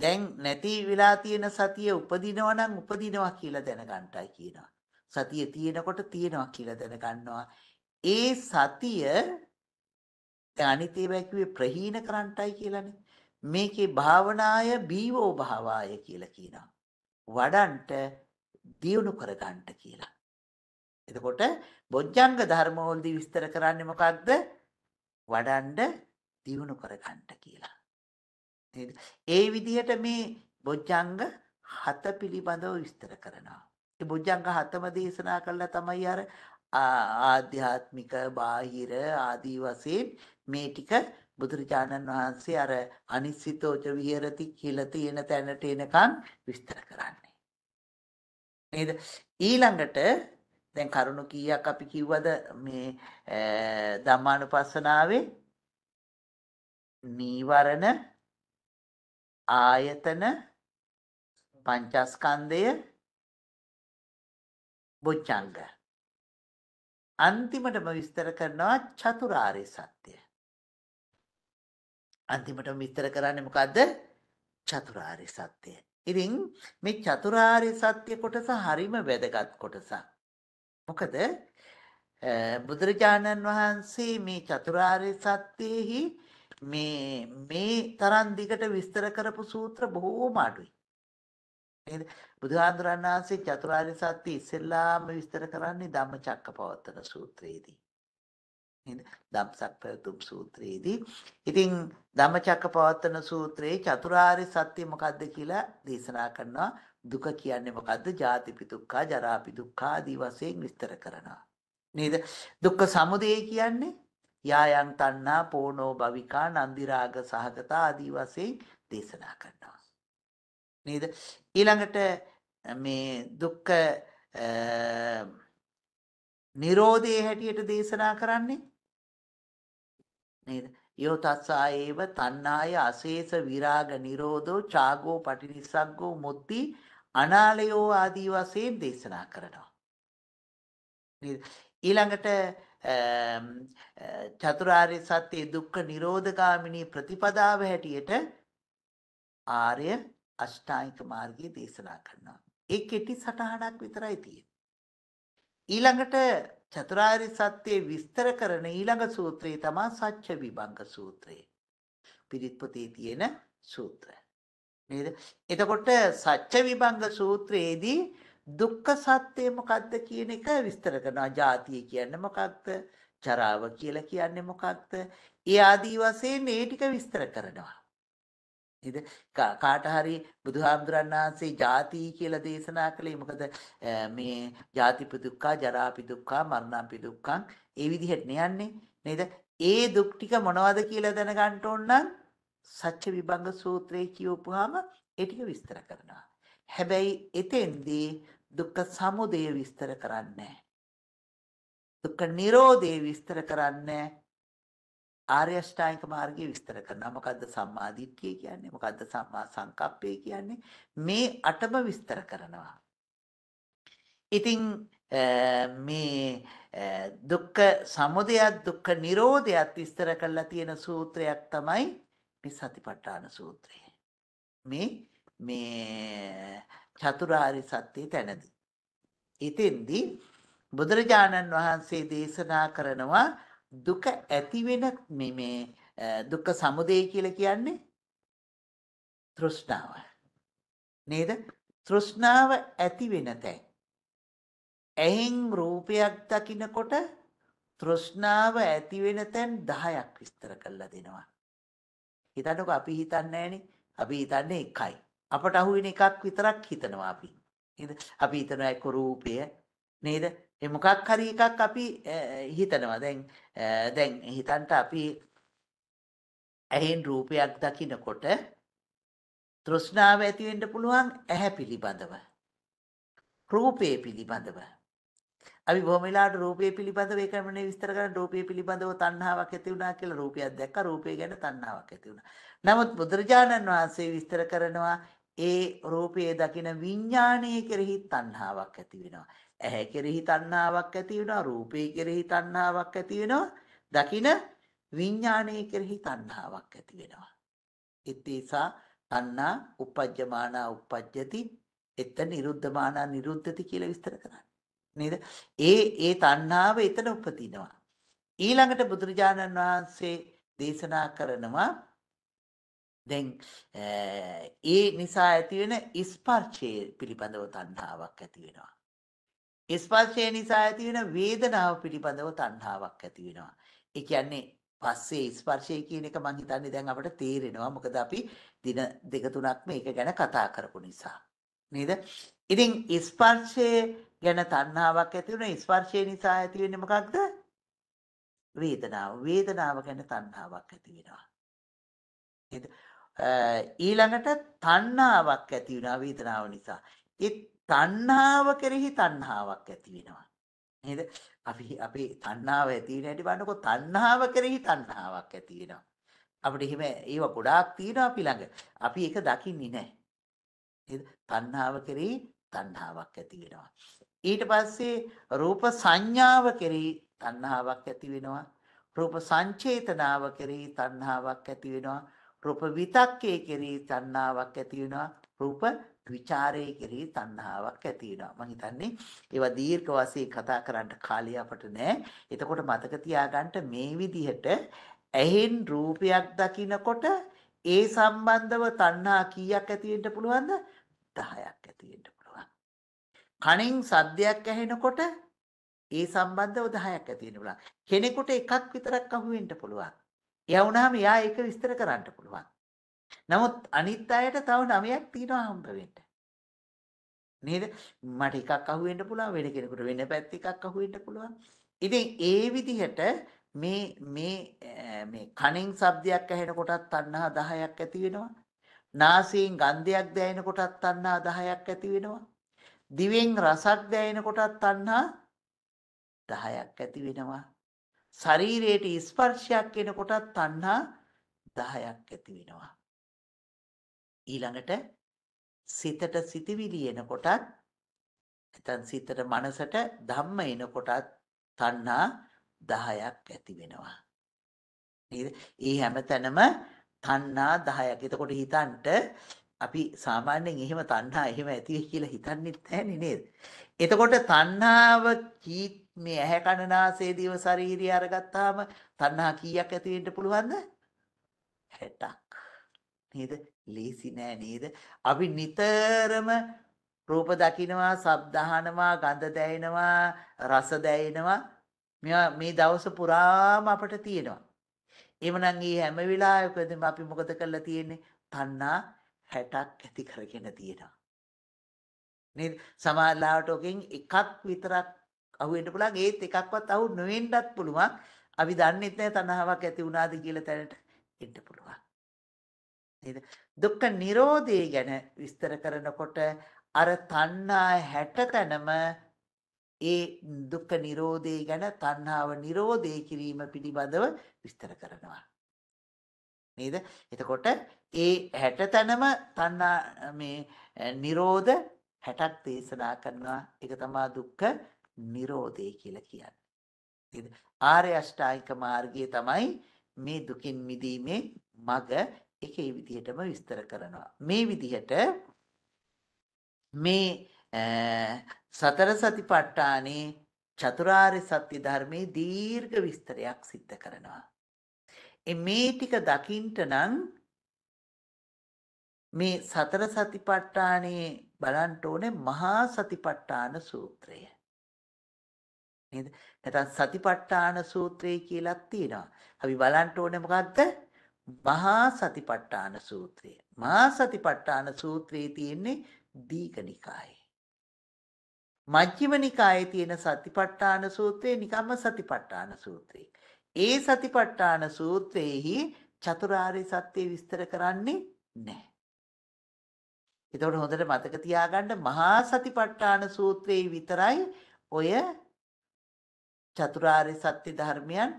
S1: දැන් නැති වෙලා තියෙන සතිය උපදිනවා නම් උපදිනවා කියලා දැනගන්නයි කියනවා. සතිය තියෙනකොට තියෙනවා කියලා දැනගන්නවා. ඒ සතිය අනිතේ බැක්කුවේ ප්‍රහීන කරන්ටයි කියලානේ. මේකේ භාවනාය බීවෝ භාවාය කියලා කියනවා. වඩන්ට දියුණු කරගන්නට කියලා. එතකොට බොජ්ජංග ධර්මවලදී විස්තර කරන්නේ මොකක්ද? වඩන්ඩ දියුණු කරගන්නට කියලා. ඒ විදිහට මේ බොජ්ජංග හත පිළිබඳව විස්තර කරනවා. ඒ බොජ්ජංග හතම දේශනා කළා තමයි අර ආධ්‍යාත්මික බාහිර ආදී වශයෙන් මේ ටික බුදුරජාණන් වහන්සේ අර අනිසිතෝච විහෙරති කියලා තියෙන තැනට එනකන් විස්තර කරන්නේ නේද ඊළඟට දැන් කරුණු කීයක් අපි කිව්වද මේ ධම්මානුපස්සනාවේ නීවරණ ආයතන පංචස්කන්ධය බොජ්ජංග. අන්තිමටම විස්තර කරනවා චතුරාර්ය සත්‍ය. අන්තිමටම විස්තර කරන්නේ මොකද්ද? චතුරාර්ය සත්‍ය. ඉතින් මේ චතුරාර්ය සත්‍ය කොටස හරිම වැදගත් කොටසක්. මොකද බුදුරජාණන් වහන්සේ මේ චතුරාර්ය සත්‍යෙහි මේ මේ තරම් දිගට විස්තර කරපු සූත්‍ර බොහෝම අඩුයි. නේද? බුදුහාඳුරන් වහන්සේ චතුරාර්ය සත්‍ය ඉස්සෙල්ලාම විස්තර කරන්නේ ධම්මචක්කපවත්තන සූත්‍රයේදී. නේද? ධම්සප්පවතුම් සූත්‍රයේදී. ඉතින් ධම්මචක්කපවත්තන සූත්‍රයේ චතුරාර්ය සත්‍ය මොකද්ද කියලා දේශනා කරනවා. දුක කියන්නේ මොකද්ද? ජාතිපි දුක්ඛ, ජරාපි දුක්ඛ ආදී වශයෙන් විස්තර කරනවා. නේද? දුක්ඛ සමුදය කියන්නේ යායන් තණ්හා, පෝනෝ භවිකා, නන්දි රාග සහගත ආදී වශයෙන් දේශනා කරනවා. නේද ඊළඟට මේ දුක්ඛ නිරෝධයේ හැටියට දේශනා කරන්නේ නේද යෝ තස්සායේව තණ්හාය අශේෂ විරාග නිරෝධෝ චාගෝ පටිනිසග්ගෝ මුත්‍ති අනාලයෝ ආදී වශයෙන් දේශනා කරනවා නේද ඊළඟට චතුරාර්ය සත්‍ය දුක්ඛ නිරෝධගාමිනී ප්‍රතිපදාව හැටියට ආර්ය අෂ්ටායික මාර්ගයේ දේශනා කරනවා. ඒ කෙටි සටහනක් විතරයි තියෙන්නේ. ඊළඟට චතුරාර්ය සත්‍යය විස්තර කරන ඊළඟ සූත්‍රය තමයි සත්‍ය විභංග සූත්‍රය. පිරිත් පොතේ තියෙන සූත්‍රය. නේද? එතකොට සත්‍ය විභංග සූත්‍රයේදී දුක්ඛ සත්‍ය මොකක්ද කියන එක විස්තර කරනවා. ජාතිය කියන්නේ මොකක්ද? චරාව කියලා කියන්නේ මොකක්ද? ඒ ආදී වශයෙන් මේ ටික විස්තර කරනවා. නේද කාට හරි බුදුහාමුදුරන් වහන්සේ ಜಾති කියලා දේශනා කළේ මොකද මේ ජාතිපි දුක්ඛ ජරාපි දුක්ඛ මරණපි දුක්ඛ ඒ විදිහට නෑන්නේ නේද ඒ දුක් ටික මොනවද කියලා දැනගන්න ඕන නම් සත්‍ය විභංග සූත්‍රයේ කියවපුවාම ඒ ටික විස්තර කරනවා හැබැයි එතෙන්දී දුක්ඛ සමුදය විස්තර කරන්නේ දුක්ඛ නිරෝධය විස්තර කරන්නේ ආර්ය අෂ්ටාංගික මාර්ගය විස්තර කරනවා. මොකද්ද සම්මා දිට්ඨිය කියන්නේ? මොකද්ද සම්මා සංකප්පය කියන්නේ? මේ අටම විස්තර කරනවා. ඉතින් මේ දුක්ඛ සමුදයත් දුක්ඛ නිරෝධයත් විස්තර කරලා තියෙන සූත්‍රයක් තමයි මේ සතිපට්ඨාන සූත්‍රය. මේ මේ චතුරාර්ය සත්‍යය තැනදී. ඉතින්දී බුදුරජාණන් වහන්සේ දේශනා කරනවා දුක ඇති වෙන මේ මේ දුක්ඛ සමුදය කියලා කියන්නේ තෘෂ්ණාව. නේද? තෘෂ්ණාව ඇති වෙන තැන්. ඇහෙන් රූපයක් දකිනකොට තෘෂ්ණාව ඇති වෙන තැන් 10ක් විස්තර කරලා දෙනවා. හිතන්නකෝ අපි හිතන්නේ අපි හිතන්නේ එකයි. අපට අහුවෙන එකක් විතරක් හිතනවා අපි. නේද? අපි හිතනවා එක්ක රූපය නේද? ඒ මොකක් හරි එකක් අපි හිතනවා දැන් දැන් හිතන්ට අපි ඇහෙන් රූපයක් දකිනකොට තෘෂ්ණාව ඇති වෙන්න පුළුවන් ඇහැ පිළිබඳව. රූපේ පිළිබඳව. අපි බොහොම වෙලාවට රූපේ පිළිබඳව ඒකමනේ විස්තර කරන රූපේ පිළිබඳව තණ්හාවක් ඇති වුණා කියලා රූපයක් දැක්ක රූපේ ගැන තණ්හාවක් ඇති වුණා. නමුත් බුදුරජාණන් වහන්සේ විස්තර කරනවා ඒ රූපයේ දකින විඥානයේ කෙරෙහි තණ්හාවක් ඇති වෙනවා. ඇහැ කෙරෙහි තණ්හාවක් ඇති වෙනවා රූපේ කෙරෙහි තණ්හාවක් ඇති වෙනවා දකින විඥානයේ කෙරෙහි තණ්හාවක් ඇති වෙනවා ඉතිසා තණ්හා උපජ්ජමානා උපජ්ජති එත නිරුද්ධමානා නිරුද්ධති කියලා විස්තර කරන්නේ නේද ඒ ඒ තණ්හාව එතන උපදිනවා ඊළඟට බුදුරජාණන් වහන්සේ දේශනා කරනවා දැන් ඒ නිසා ඇති වෙන ස්පර්ශයේ පිළිබඳව තණ්හාවක් ඇති වෙනවා ස්පර්ශය නිසා ඇතිවෙන වේදනාව පිළිබඳව තණ්හාවක් ඇති වෙනවා. ඒ කියන්නේ පස්සේ ස්පර්ශය කියන එක මම හිතන්නේ දැන් අපට තේරෙනවා. මොකද අපි දින දෙක තුනක් මේක ගැන කතා කරපු නිසා. නේද? ඉතින් ස්පර්ශය ගැන තණ්හාවක් ඇති වෙන ස්පර්ශය නිසා ඇති වෙන්නේ මොකක්ද? වේදනාව. වේදනාව ගැන තණ්හාවක් ඇති වෙනවා. නේද? ඊළඟට තණ්හාවක් ඇති වෙනවා වේදනාව නිසා. ඒ තණ්හාව කෙරෙහි තණ්හාවක් ඇති වෙනවා. නේද? අපි අපේ තණ්හාව ඇති වෙන හැටි බලනකොට තණ්හාව කෙරෙහි තණ්හාවක් ඇති වෙනවා. අපිට එහෙම ඒව ගොඩාක් තියෙනවා අපි ළඟ. අපි ඒක දකින්නේ නැහැ. නේද? තණ්හාව කෙරෙහි තණ්හාවක් ඇති වෙනවා. ඊට පස්සේ රූප සංඥාව කෙරෙහි තණ්හාවක් ඇති වෙනවා. රූප සංචේතනාව කෙරෙහි තණ්හාවක් ඇති වෙනවා. රූප විතක්කේ කෙරෙහි තණ්හාවක් ඇති වෙනවා. රූප ਵਿਚාරයේ කෙරෙහි තණ්හාවක් ඇති වෙනවා. මම හිතන්නේ ඒවා දීර්ඝ වශයෙන් කතා කරන්න කාලය අපට නෑ. එතකොට මතක තියාගන්න මේ විදිහට ඇහෙන් රූපයක් දකිනකොට ඒ සම්බන්ධව තණ්හා කීයක් ඇති වෙන්න පුළුවන්ද? 10ක් ඇති වෙන්න පුළුවන්. කණෙන් සද්දයක් ඇහෙනකොට ඒ සම්බන්ධව 10ක් ඇති වෙන්න පුළුවන්. කෙනෙකුට එකක් විතරක් අහු වෙන්න පුළුවන්. එයා වුණාම එයා ඒක විස්තර කරන්න පුළුවන්. නමුත් අනිත් අයට තව නවයක් තියෙනවා හම්බ වෙන්න. නේද? මට එකක් අහුවෙන්න පුළුවන් වෙන කෙනෙකුට වෙන පැත්ත එකක් අහුවෙන්න පුළුවන්. ඉතින් ඒ විදිහට මේ මේ මේ කණෙන් ශබ්දයක් ඇහෙනකොටත් තණ්හා 10ක් ඇති වෙනවා. නාසයෙන් ගන්ධයක් දැනෙනකොටත් තණ්හා 10ක් ඇති වෙනවා. දිවෙන් රසක් දැනෙනකොටත් තණ්හා 10ක් ඇති වෙනවා. ශරීරයට ස්පර්ශයක් එනකොටත් තණ්හා 10ක් ඇති වෙනවා. ඊළඟට සිතට සිතවිලි එනකොටත් නැත්නම් සිතට මනසට ධම්ම එනකොටත් තණ්හා 10ක් ඇති වෙනවා. නේද? ඒ හැමතැනම තණ්හා 10ක්. එතකොට හිතන්ට අපි සාමාන්‍යයෙන් එහෙම තණ්හා එහෙම ඇති වෙයි කියලා හිතන්නෙත් නැහනේ නේද? එතකොට තණ්හාව කී මේ ඇහැ කන නාසය දිව ශරීරය අරගත්තාම තණ්හා කීයක් ඇති වෙන්න පුළුවන්ද? 60ක්. නේද? ලේසි නෑ නේද? අපි නිතරම රූප දකිනවා, ශබ්ද අහනවා, ගඳ දැනෙනවා, රස දැනෙනවා. මේවා මේ දවස පුරාම අපට තියෙනවා. එවනම් මේ හැම වෙලාවකදීම අපි මොකද කරලා තියෙන්නේ? තණ්හා 60ක් ඇති කරගෙන තියෙනවා. නේද? සමාලාවට ඔකෙන් එකක් විතරක් අහුවෙන්න පුළුවන්. ඒත් එකක්වත් අහු නොවෙන්නත් පුළුවන්. අපි දන්නේ නැහැ තණ්හාවක් ඇති වුණාද කියලා තැනට එන්න පුළුවන්. නේද? දුක්ඛ නිරෝධය ගැන විස්තර කරනකොට අර තණ්හා 60 තැනම ඒ දුක්ඛ නිරෝධය ගැන තණ්හාව නිරෝධය කිරීම පිළිබඳව විස්තර කරනවා. නේද? එතකොට ඒ 60 තැනම තණ්හා මේ නිරෝධ 60ක් දේශනා කරනවා. ඒක තමයි දුක්ඛ නිරෝධය කියලා කියන්නේ. නේද? ආර්ය අෂ්ටාංගික මාර්ගය තමයි මේ දුකින් මිදීමේ මග ඒක ඒ විදිහටම විස්තර කරනවා. මේ විදිහට මේ සතර සතිපට්ඨානේ චතුරාර්ය සත්‍ය ධර්මයේ දීර්ඝ විස්තරයක් සිද්ධ කරනවා. මේ ටික දකින්ට නම් මේ සතර සතිපට්ඨානේ බලන්න ඕනේ මහා සතිපට්ඨාන සූත්‍රය. නේද? නැත්නම් සතිපට්ඨාන සූත්‍රය කියලා තියෙනවා. අපි බලන්න ඕනේ මොකද්ද? මහා සතිපට්ඨාන සූත්‍රය. මහා සතිපට්ඨාන සූත්‍රයේ තියෙන්නේ දීඝනිකායේ. මජ්ක්‍ධිම නිකායේ තියෙන සතිපට්ඨාන සූත්‍රය නිකම්ම සතිපට්ඨාන සූත්‍රය. ඒ සතිපට්ඨාන සූත්‍රයේහි චතුරාර්ය සත්‍ය විස්තර කරන්නේ නැහැ. එතකොට හොඳට මතක තියාගන්න මහා සතිපට්ඨාන සූත්‍රයේ විතරයි ඔය චතුරාර්ය සත්‍ය ධර්මයන්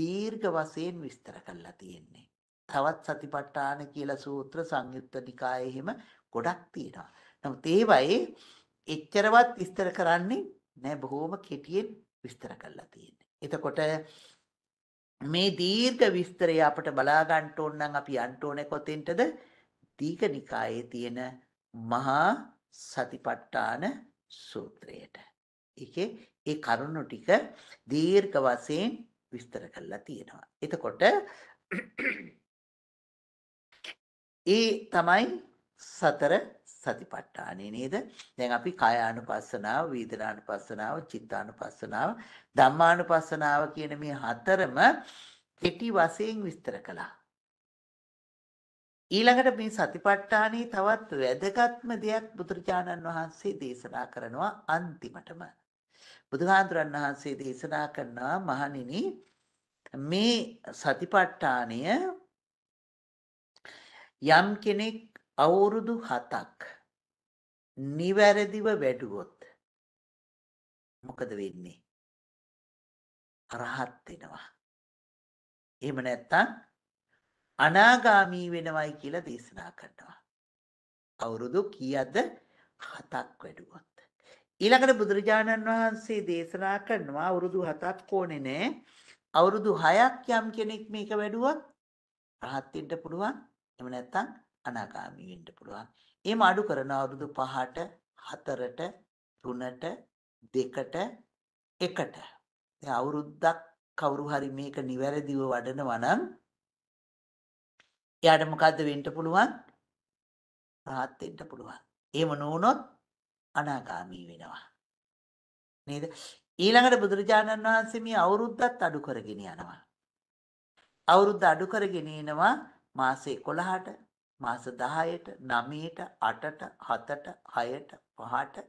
S1: දීර්ඝ වශයෙන් විස්තර කරලා තියෙන්නේ. තවත් සතිපට්ඨාන කියලා සූත්‍ර සංයුත්ත නිකායේ එහෙම ගොඩක් තියෙනවා. නමුත් ඒවයේ එච්චරවත් විස්තර කරන්නේ නෑ බොහොම කෙටියෙන් විස්තර කරලා තියෙන්නේ. එතකොට මේ දීර්ඝ විස්තරය අපට බලා ගන්න ඕන නම් අපි යන්න ඕනේ කොතෙන්ටද? දීඝ නිකායේ තියෙන මහා සතිපට්ඨාන සූත්‍රයට. ඒකේ ඒ කරුණු ටික දීර්ඝ වශයෙන් විස්තර කරලා තියෙනවා. එතකොට ඒ තමයි සතර සතිපට්ඨානේ නේද? දැන් අපි කායානුපස්සනාව, වේදනානුපස්සනාව, චිත්තානුපස්සනාව, ධම්මානුපස්සනාව කියන මේ හතරම කෙටි වශයෙන් විස්තර කළා. ඊළඟට මේ සතිපට්ඨානේ තවත් වැදගත්ම දෙයක් බුදුරජාණන් වහන්සේ දේශනා කරනවා අන්තිමටම. බුදුහාඳුරන් වහන්සේ දේශනා කරනවා මහණෙනි මේ සතිපට්ඨානය යම් කෙනෙක් අවුරුදු හතක් නිවැරදිව වැඩුවොත් මොකද වෙන්නේ? අරහත් වෙනවා. එහෙම නැත්නම් අනාගාමී වෙනවයි කියලා දේශනා කරනවා. අවුරුදු කීයද? හතක් වැඩුවොත්. ඊළඟට බුදුරජාණන් වහන්සේ දේශනා කරනවා අවුරුදු හතක් ඕනේ නෑ. අවුරුදු 6ක් යම් කෙනෙක් මේක වැඩුවොත් රහත් වෙන්න පුළුවන්. එහෙම නැත්නම් අනාගාමී වෙන්න පුළුවන්. එහෙම අඩු කරන අවුරුදු 5ට, 4ට, 3ට, 2ට, 1ට. දැන් අවුරුද්දක් කවුරු හරි මේක නිවැරදිව වඩනවා නම් එයාට මොකද්ද වෙන්න පුළුවන්? rahat වෙන්න පුළුවන්. එහෙම නොවුනොත් අනාගාමී වෙනවා. නේද? ඊළඟට බුදුරජාණන් වහන්සේ මේ අවුරුද්දත් අඩු කරගෙන යනවා. අවුරුද්ද අඩු කරගෙන එනවා මාස 11ට මාස 10ට 9ට 8ට 7ට 6ට 5ට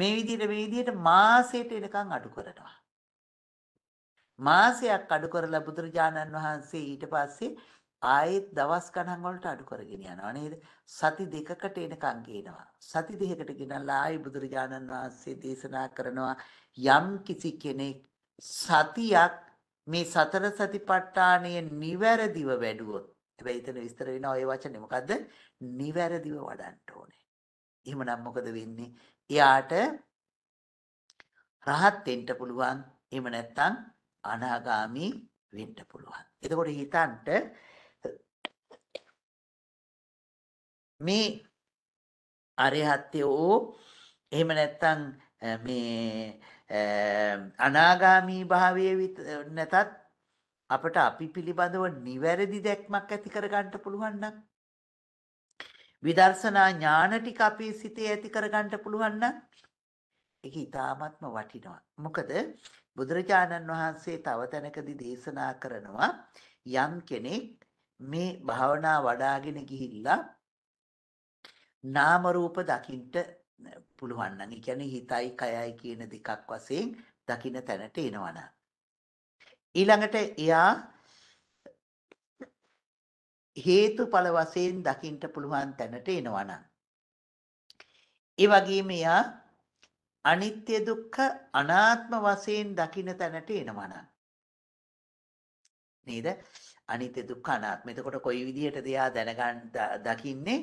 S1: මේ විදිහට මේ විදිහට මාසයට එනකන් අඩු කරනවා මාසයක් අඩු කරලා බුදුරජාණන් වහන්සේ ඊට පස්සේ ආයෙත් දවස් ගණන් වලට අඩු කරගෙන යනවා නේද සති දෙකකට එනකන් ගේනවා සති දෙකකට ගෙනලා ආයෙ බුදුරජාණන් වහන්සේ දේශනා කරනවා යම් කිසි කෙනෙක් සතියක් මේ සතර සතිපට්ඨානය නිවැරදිව වැඩුවොත් හැබැයි එතන විස්තර වෙනවා ඒ වචනේ මොකද්ද? නිවැරදිව වඩන්න ඕනේ. එහෙමනම් මොකද වෙන්නේ? එයාට රහත් වෙන්න පුළුවන්. එහෙම නැත්නම් අනාගාමි වෙන්න පුළුවන්. එතකොට හිතන්ට මේ අරහත්යෝ එහෙම නැත්නම් මේ අනාගාමී භාවයේ නැතත් අපට අපි පිළිබඳව නිවැරදි දැක්මක් ඇති කරගන්න පුළුවන් නම් විදර්ශනා ඥාන ටික අපේ සිතේ ඇති කරගන්න පුළුවන් නම් ඒක ඊටාත්ම වටිනවා. මොකද බුදුරජාණන් වහන්සේ තව තැනකදී දේශනා කරනවා යම් කෙනෙක් මේ භාවනා වඩාගෙන ගිහිල්ලා නාම රූප දකින්ට පුළුවන් නම් ඒ කියන්නේ හිතයි කයයි කියන දෙකක් වශයෙන් දකින්න තැනට එනවනම් ඊළඟට එයා හේතුඵල වශයෙන් දකින්න පුළුවන් තැනට එනවනම් ඒ වගේම එයා අනිත්‍ය දුක්ඛ අනාත්ම වශයෙන් දකින්න තැනට එනවනම් නේද අනිත්‍ය දුක්ඛ අනාත්ම එතකොට කොයි විදිහටද එයා දැනගන්න දකින්නේ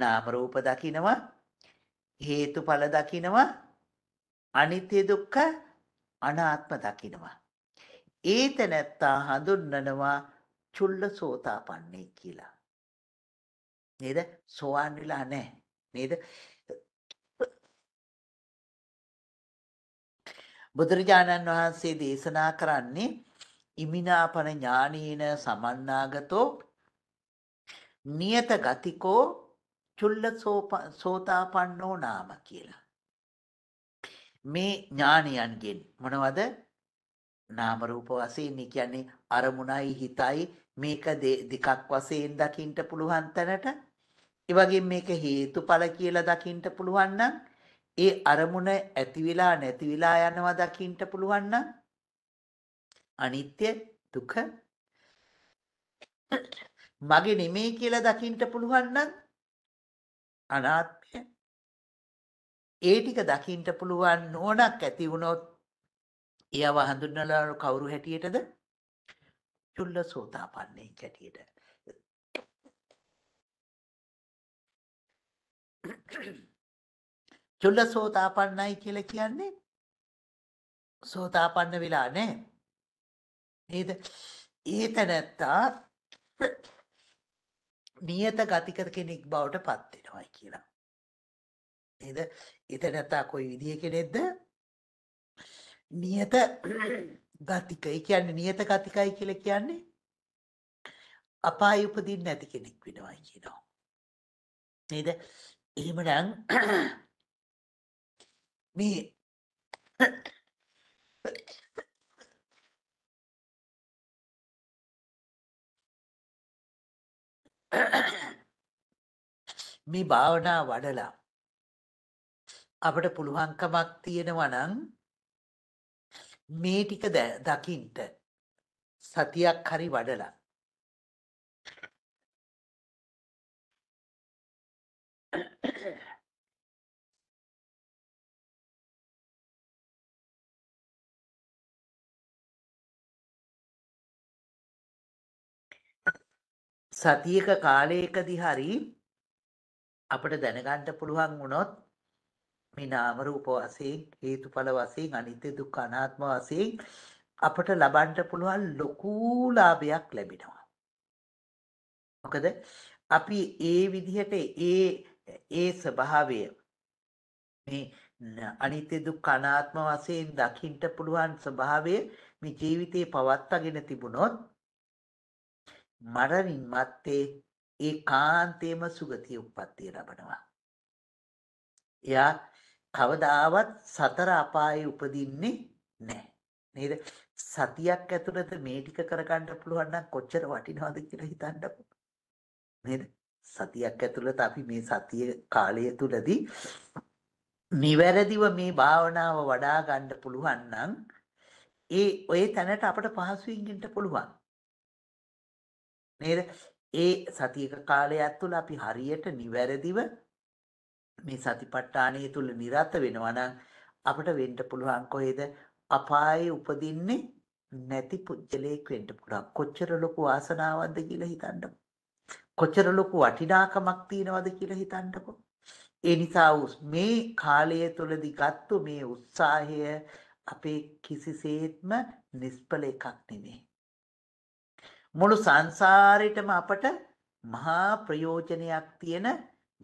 S1: නාම රූප දකිනවා හේතුඵල දකිනවා අනිත්‍ය දුක්ඛ අනාත්ම දකිනවා ඒතනැත්තා හඳුන්වනවා චුල්ල සෝතාපන්නේ කියලා. නේද? සෝවාන් වෙලා නැහැ. නේද? බුදුරජාණන් වහන්සේ දේශනා කරන්නේ ඉමිනාපන ඥානීන සමන්නාගතෝ නියත ගතිකෝ චුල්ල සෝතාපන්නෝ නාම කියලා. මේ ඥානයන්ගෙන් මොනවද නාම රූප වශයෙන් කියන්නේ අරමුණයි හිතයි මේක දෙකක් වශයෙන් දකින්න පුළුවන් තැනට ඒ වගේම මේක හේතුඵල කියලා දකින්න පුළුවන් නම් ඒ අරමුණ ඇති වෙලා නැති වෙලා යනවා දකින්න පුළුවන් නම් අනිත්‍ය දුක මගේ නෙමෙයි කියලා දකින්න පුළුවන් නම් අනාත්මය ඒ ටික දකින්න පුළුවන් ඕනක් ඇති වුණොත් ඒ අව හඳුන්වලා කවුරු හැටියටද? චුල්ල සෝතාපන්නයි හැටියට. චුල්ල සෝතාපන්නයි කියලා කියන්නේ සෝතාපන්න වෙලා නැහැ. නේද? ඒත නැත්තා නියත ගතික කෙනෙක් බවට පත් වෙනවයි කියලා. නේද? ඒත නැත්තා කොයි විදිය කෙනෙක්ද? නියත ගතික. ඒ කියන්නේ නියත ගතිකයි කියලා කියන්නේ අපාය උපදින්න නැති කෙනෙක් වෙනවා කියනවා. නේද? එහෙමනම් මේ මේ භාවනා වඩලා අපිට පුළුවන්කමක් තියෙනවා නම් මේ ටික දකින්ට සතියක් හරි වඩලා සතියක කාලයකදී හරි අපිට දැනගන්න පුළුවන් වුණොත් මේ නාම රූප වශයෙන් හේතුඵල වශයෙන් අනිත්‍ය දුක්ඛ අනාත්ම වශයෙන් අපට ලබන්න පුළුවන් ලොකු ලාභයක් ලැබෙනවා. මොකද අපි ඒ විදිහට ඒ ඒ ස්වභාවය මේ අනිත්‍ය දුක්ඛ අනාත්ම වශයෙන් දකින්න පුළුවන් ස්වභාවය මේ ජීවිතේ පවත්වාගෙන තිබුණොත් මරණින් මත්තේ ඒ කාන්තේම සුගතිය උප්පත්තිය ලබනවා. එයා කවදාවත් සතර අපායේ උපදින්නේ නැහැ. නේද? සතියක් ඇතුළත මේ ටික කරගන්න පුළුවන් නම් කොච්චර වටිනවද කියලා හිතන්නකො. නේද? සතියක් ඇතුළත අපි මේ සතිය කාලය තුලදී නිවැරදිව මේ භාවනාව වඩා ගන්න පුළුවන් නම් ඒ ඔය තැනට අපට පහසුවෙන් ගෙන්න පුළුවන්. නේද? ඒ සතියක කාලය ඇතුළ අපි හරියට නිවැරදිව මේ සතිපට්ඨානය තුල නිරත වෙනවා නම් අපිට වෙන්න පුළුවන් කොහෙද අපායේ උපදින්නේ නැති පුජ්‍යලයක් වෙන්න පුළුවන් කොච්චර ලොකු වාසනාවක්ද කියලා හිතන්නකො කොච්චර ලොකු වටිනාකමක් තියනවද කියලා හිතන්නකො ඒ නිසා මේ කාලය තුලදී ගත්තු මේ උත්සාහය අපේ කිසිසේත්ම නිෂ්ඵල එකක් නෙමෙයි මුළු සංසාරෙටම අපට මහා ප්‍රයෝජනයක් තියෙන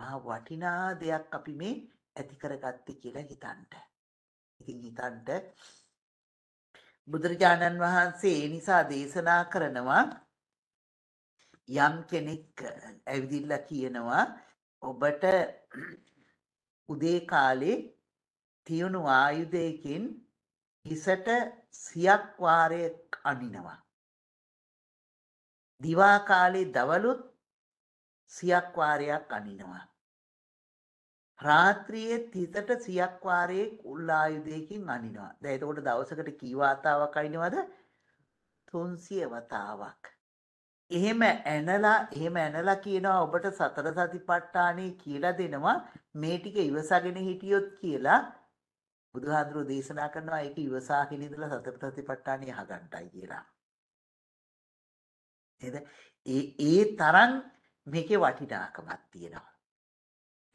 S1: මහා වටිනා දෙයක් අපි මේ ඇති කරගත්තේ කියලා හිතන්ට. ඉතින් හිතන්ට බුදුරජාණන් වහන්සේ ඒ නිසා දේශනා කරනවා යම් කෙනෙක් ඇවිදිලා කියනවා ඔබට උදේ කාලේ තියුණු ආයුධයකින් හිසට සියක් වාරයක් අනිනවා. දිවා කාලේ දවලුත් සියක් වාරයක් අනිනවා. රාත්‍රියේ තිතට සියක් වාරයේ කුල් ආයුධයකින් අනිනවා. දැන් එතකොට දවසකට කී වතාවක් අනිනවද? 300 වතාවක්. එහෙම ඇනලා එහෙම ඇනලා කියනවා ඔබට සතර සතිපට්ඨානේ කියලා දෙනවා මේ ටික ඉවසගෙන හිටියොත් කියලා බුදුහාඳුරෝ දේශනා කරනවා ඒක ඉවසාගෙන ඉඳලා සතර සතිපට්ඨානේ අහගන්නයි කියලා. ඒ ඒ තරම් මේකේ වටිනාකමක් තියෙනවා.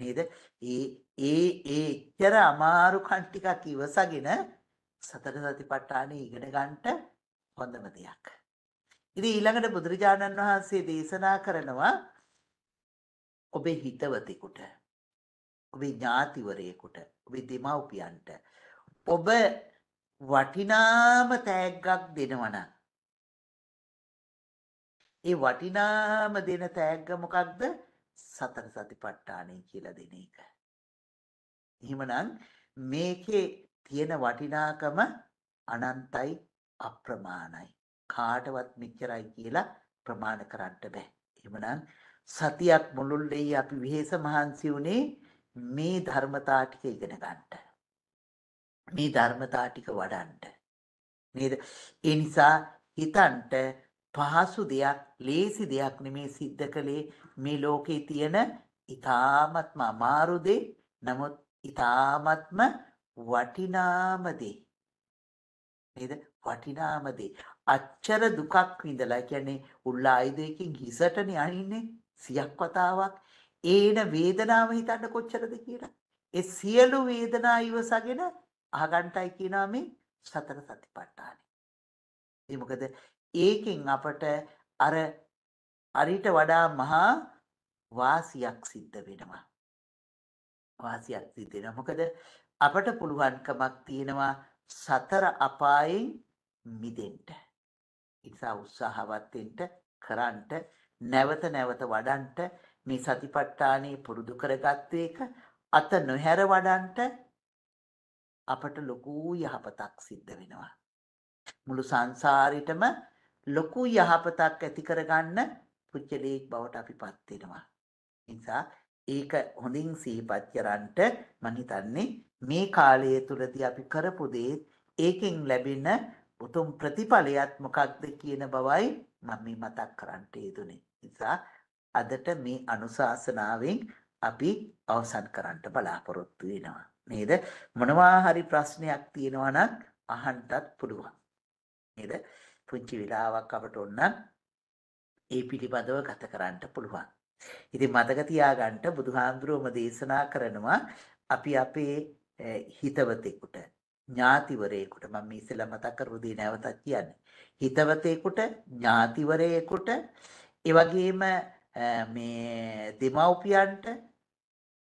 S1: නේද? ඒ ඒ ඒ එච්චර අමාරු කන් ටිකක් ඉවසගෙන සතර සතිපට්ඨානෙ ඉගෙන ගන්නට හොඳම දෙයක්. ඉතින් ඊළඟට බුදුරජාණන් වහන්සේ දේශනා කරනවා ඔබේ හිතවතෙකුට ඔබේ ඥාතිවරයෙකුට ඔබේ දෙමව්පියන්ට ඔබ වටිනාම තෑග්ගක් දෙනවා නම් ඒ වටිනාම දෙන තෑග්ග මොකක්ද? සතර සතිපට්ඨානය කියලා දෙන එක. එහෙමනම් මේකේ තියෙන වටිනාකම අනන්තයි අප්‍රමාණයි. කාටවත් මෙච්චරයි කියලා ප්‍රමාණ කරන්න බෑ. එහෙමනම් සතියක් මුළුල්ලේ අපි විහෙස මහන්සි වුණේ මේ ධර්මතා ටික ඉගෙන ගන්නට. මේ ධර්මතා ටික වඩන්න. නේද? ඒ නිසා හිතන්ට පහසු දෙයක් ලේසි දෙයක් නෙමේ සිද්ධ කළේ මේ ලෝකේ තියෙන ඊ타ත්ම අමාරු දේ නමුත් ඊ타ත්ම වටිනාම දේ නේද වටිනාම දේ අච්චර දුකක් විඳලා කියන්නේ උල්ලායුධයකින් හිසටනේ අනින්නේ සියක් වතාවක් ඒන වේදනාව හිතන්න කොච්චරද කියලා ඒ සියලු වේදනා ඉවසගෙන අහගන්ටයි කියනවා මේ සතර සතිපට්ඨානෙ. ඉතින් මොකද ඒකෙන් අපට අර අරිට වඩා මහා වාසියක් සිද්ධ වෙනවා. වාසියක් සිද්ධ වෙනවා. මොකද අපට පුළුවන්කමක් තියෙනවා සතර අපායෙන් මිදෙන්න. ඉතින් උත්සාහවත් වෙන්න කරන්ට නැවත නැවත වඩන්ට මේ සතිපට්ඨානේ පුරුදු කරගත්ත එක අත නොහැර වඩන්ට අපට ලොකු යහපතක් සිද්ධ වෙනවා. මුළු සංසාරෙටම ලොකු යහපතක් ඇති කරගන්න පුච්චලෙක් බවට අපිපත් වෙනවා. නිසා ඒක හොඳින් සිහිපත් කරන්ට මම හිතන්නේ මේ කාලය තුලදී අපි කරපු දේ ඒකෙන් ලැබෙන උතුම් ප්‍රතිඵලයත් මොකක්ද කියන බවයි මම මේ මතක් කරන්ට යෙදුනේ. නිසා අදට මේ අනුශාසනාවෙන් අපි අවසන් කරන්න බලාපොරොත්තු වෙනවා. නේද? මොනවා හරි ප්‍රශ්නයක් තියෙනවා නම් අහන්නත් පුළුවන්. නේද? පුංචි වෙලාවක් අපට ඔන්න ඒ පිළිබඳව ගත කරන්න පුළුවන්. ඉතින් මතක තියාගන්න බුදුහාඳුරුවම දේශනා කරනවා අපි අපේ හිතවතෙකුට ඥාතිවරයෙකුට මම මේ ඉස්සෙල්ලා මතක් කරපු දේ නැවතත් කියන්නේ. හිතවතෙකුට ඥාතිවරයෙකුට ඒ වගේම මේ දෙමව්පියන්ට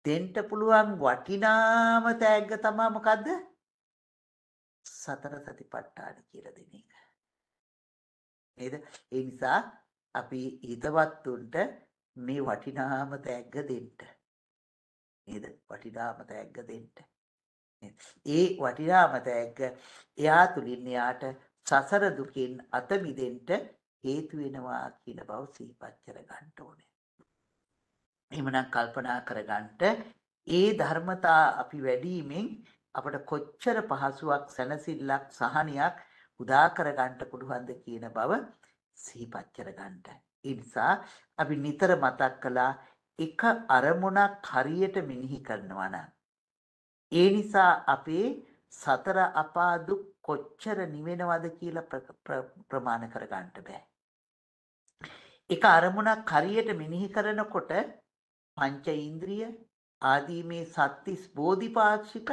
S1: දෙන්න පුළුවන් වටිනාම තෑග්ග තමයි මොකද්ද? සතර සතිපට්ඨාන කියලා දෙන එක. නේද? ඒ නිසා අපි හිතවත්තුන්ට මේ වටිනාම තැග්ග දෙන්න. නේද? වටිනාම තැග්ග දෙන්න. ඒ වටිනාම තැග්ග එයා තුලින් එයාට සසර දුකින් අත මිදෙන්න හේතු වෙනවා කියන බව සිහිපත් කරගන්න ඕනේ. එහෙමනම් කල්පනා කරගන්න ඒ ධර්මතා අපි වැඩිමින් අපට කොච්චර පහසුවක් සැනසෙල්ලක් සහනියක් උදා කරගන්න පුළුවන්ද කියන බව සිහිපත් කරගන්න. ඒ නිසා අපි නිතර මතක් කළා එක අරමුණක් හරියට මෙනෙහි කරනවා නම් ඒ නිසා අපේ සතර අපා දුක් කොච්චර නිවෙනවද කියලා ප්‍රමාණ කරගන්න බෑ. එක අරමුණක් හරියට මෙනෙහි කරනකොට පංච ඉන්ද්‍රිය ආදී මේ සත්‍තිස් බෝධිපාක්ෂික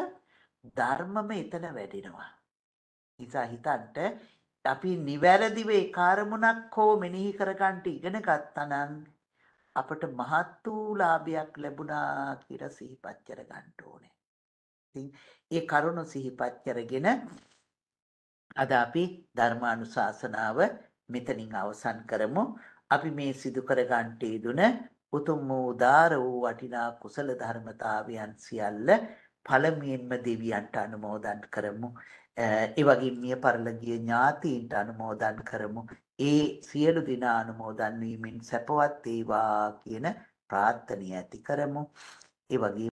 S1: ධර්මම එතන වැඩෙනවා. නිසා හිතන්ට අපි නිවැරදිව ඒ කාර්මුණක් හෝ මෙනෙහි කරගන්න ඉගෙන ගත්තනම් අපට මහත් වූ ලාභයක් ලැබුණා කියලා සිහිපත් කරගන්න ඕනේ. ඉතින් ඒ කරුණ සිහිපත් කරගෙන අද අපි ධර්මානුශාසනාව මෙතනින් අවසන් කරමු. අපි මේ සිදු කරගන්ට යෙදුන උතුම් වූ උදාර වූ වටිනා කුසල ධර්මතාවයන් සියල්ල පළමුවෙන්ම දෙවියන්ට අනුමෝදන් කරමු. Eh, ඒ වගේම මිය පරලගිය ඥාතීන්ට අනුමෝදන් කරමු. ඒ සියලු දිනා අනුමෝදන් වීමෙන් සැපවත් වේවා කියන ප්‍රාර්ථනිය ඇති කරමු. ඒ වගේම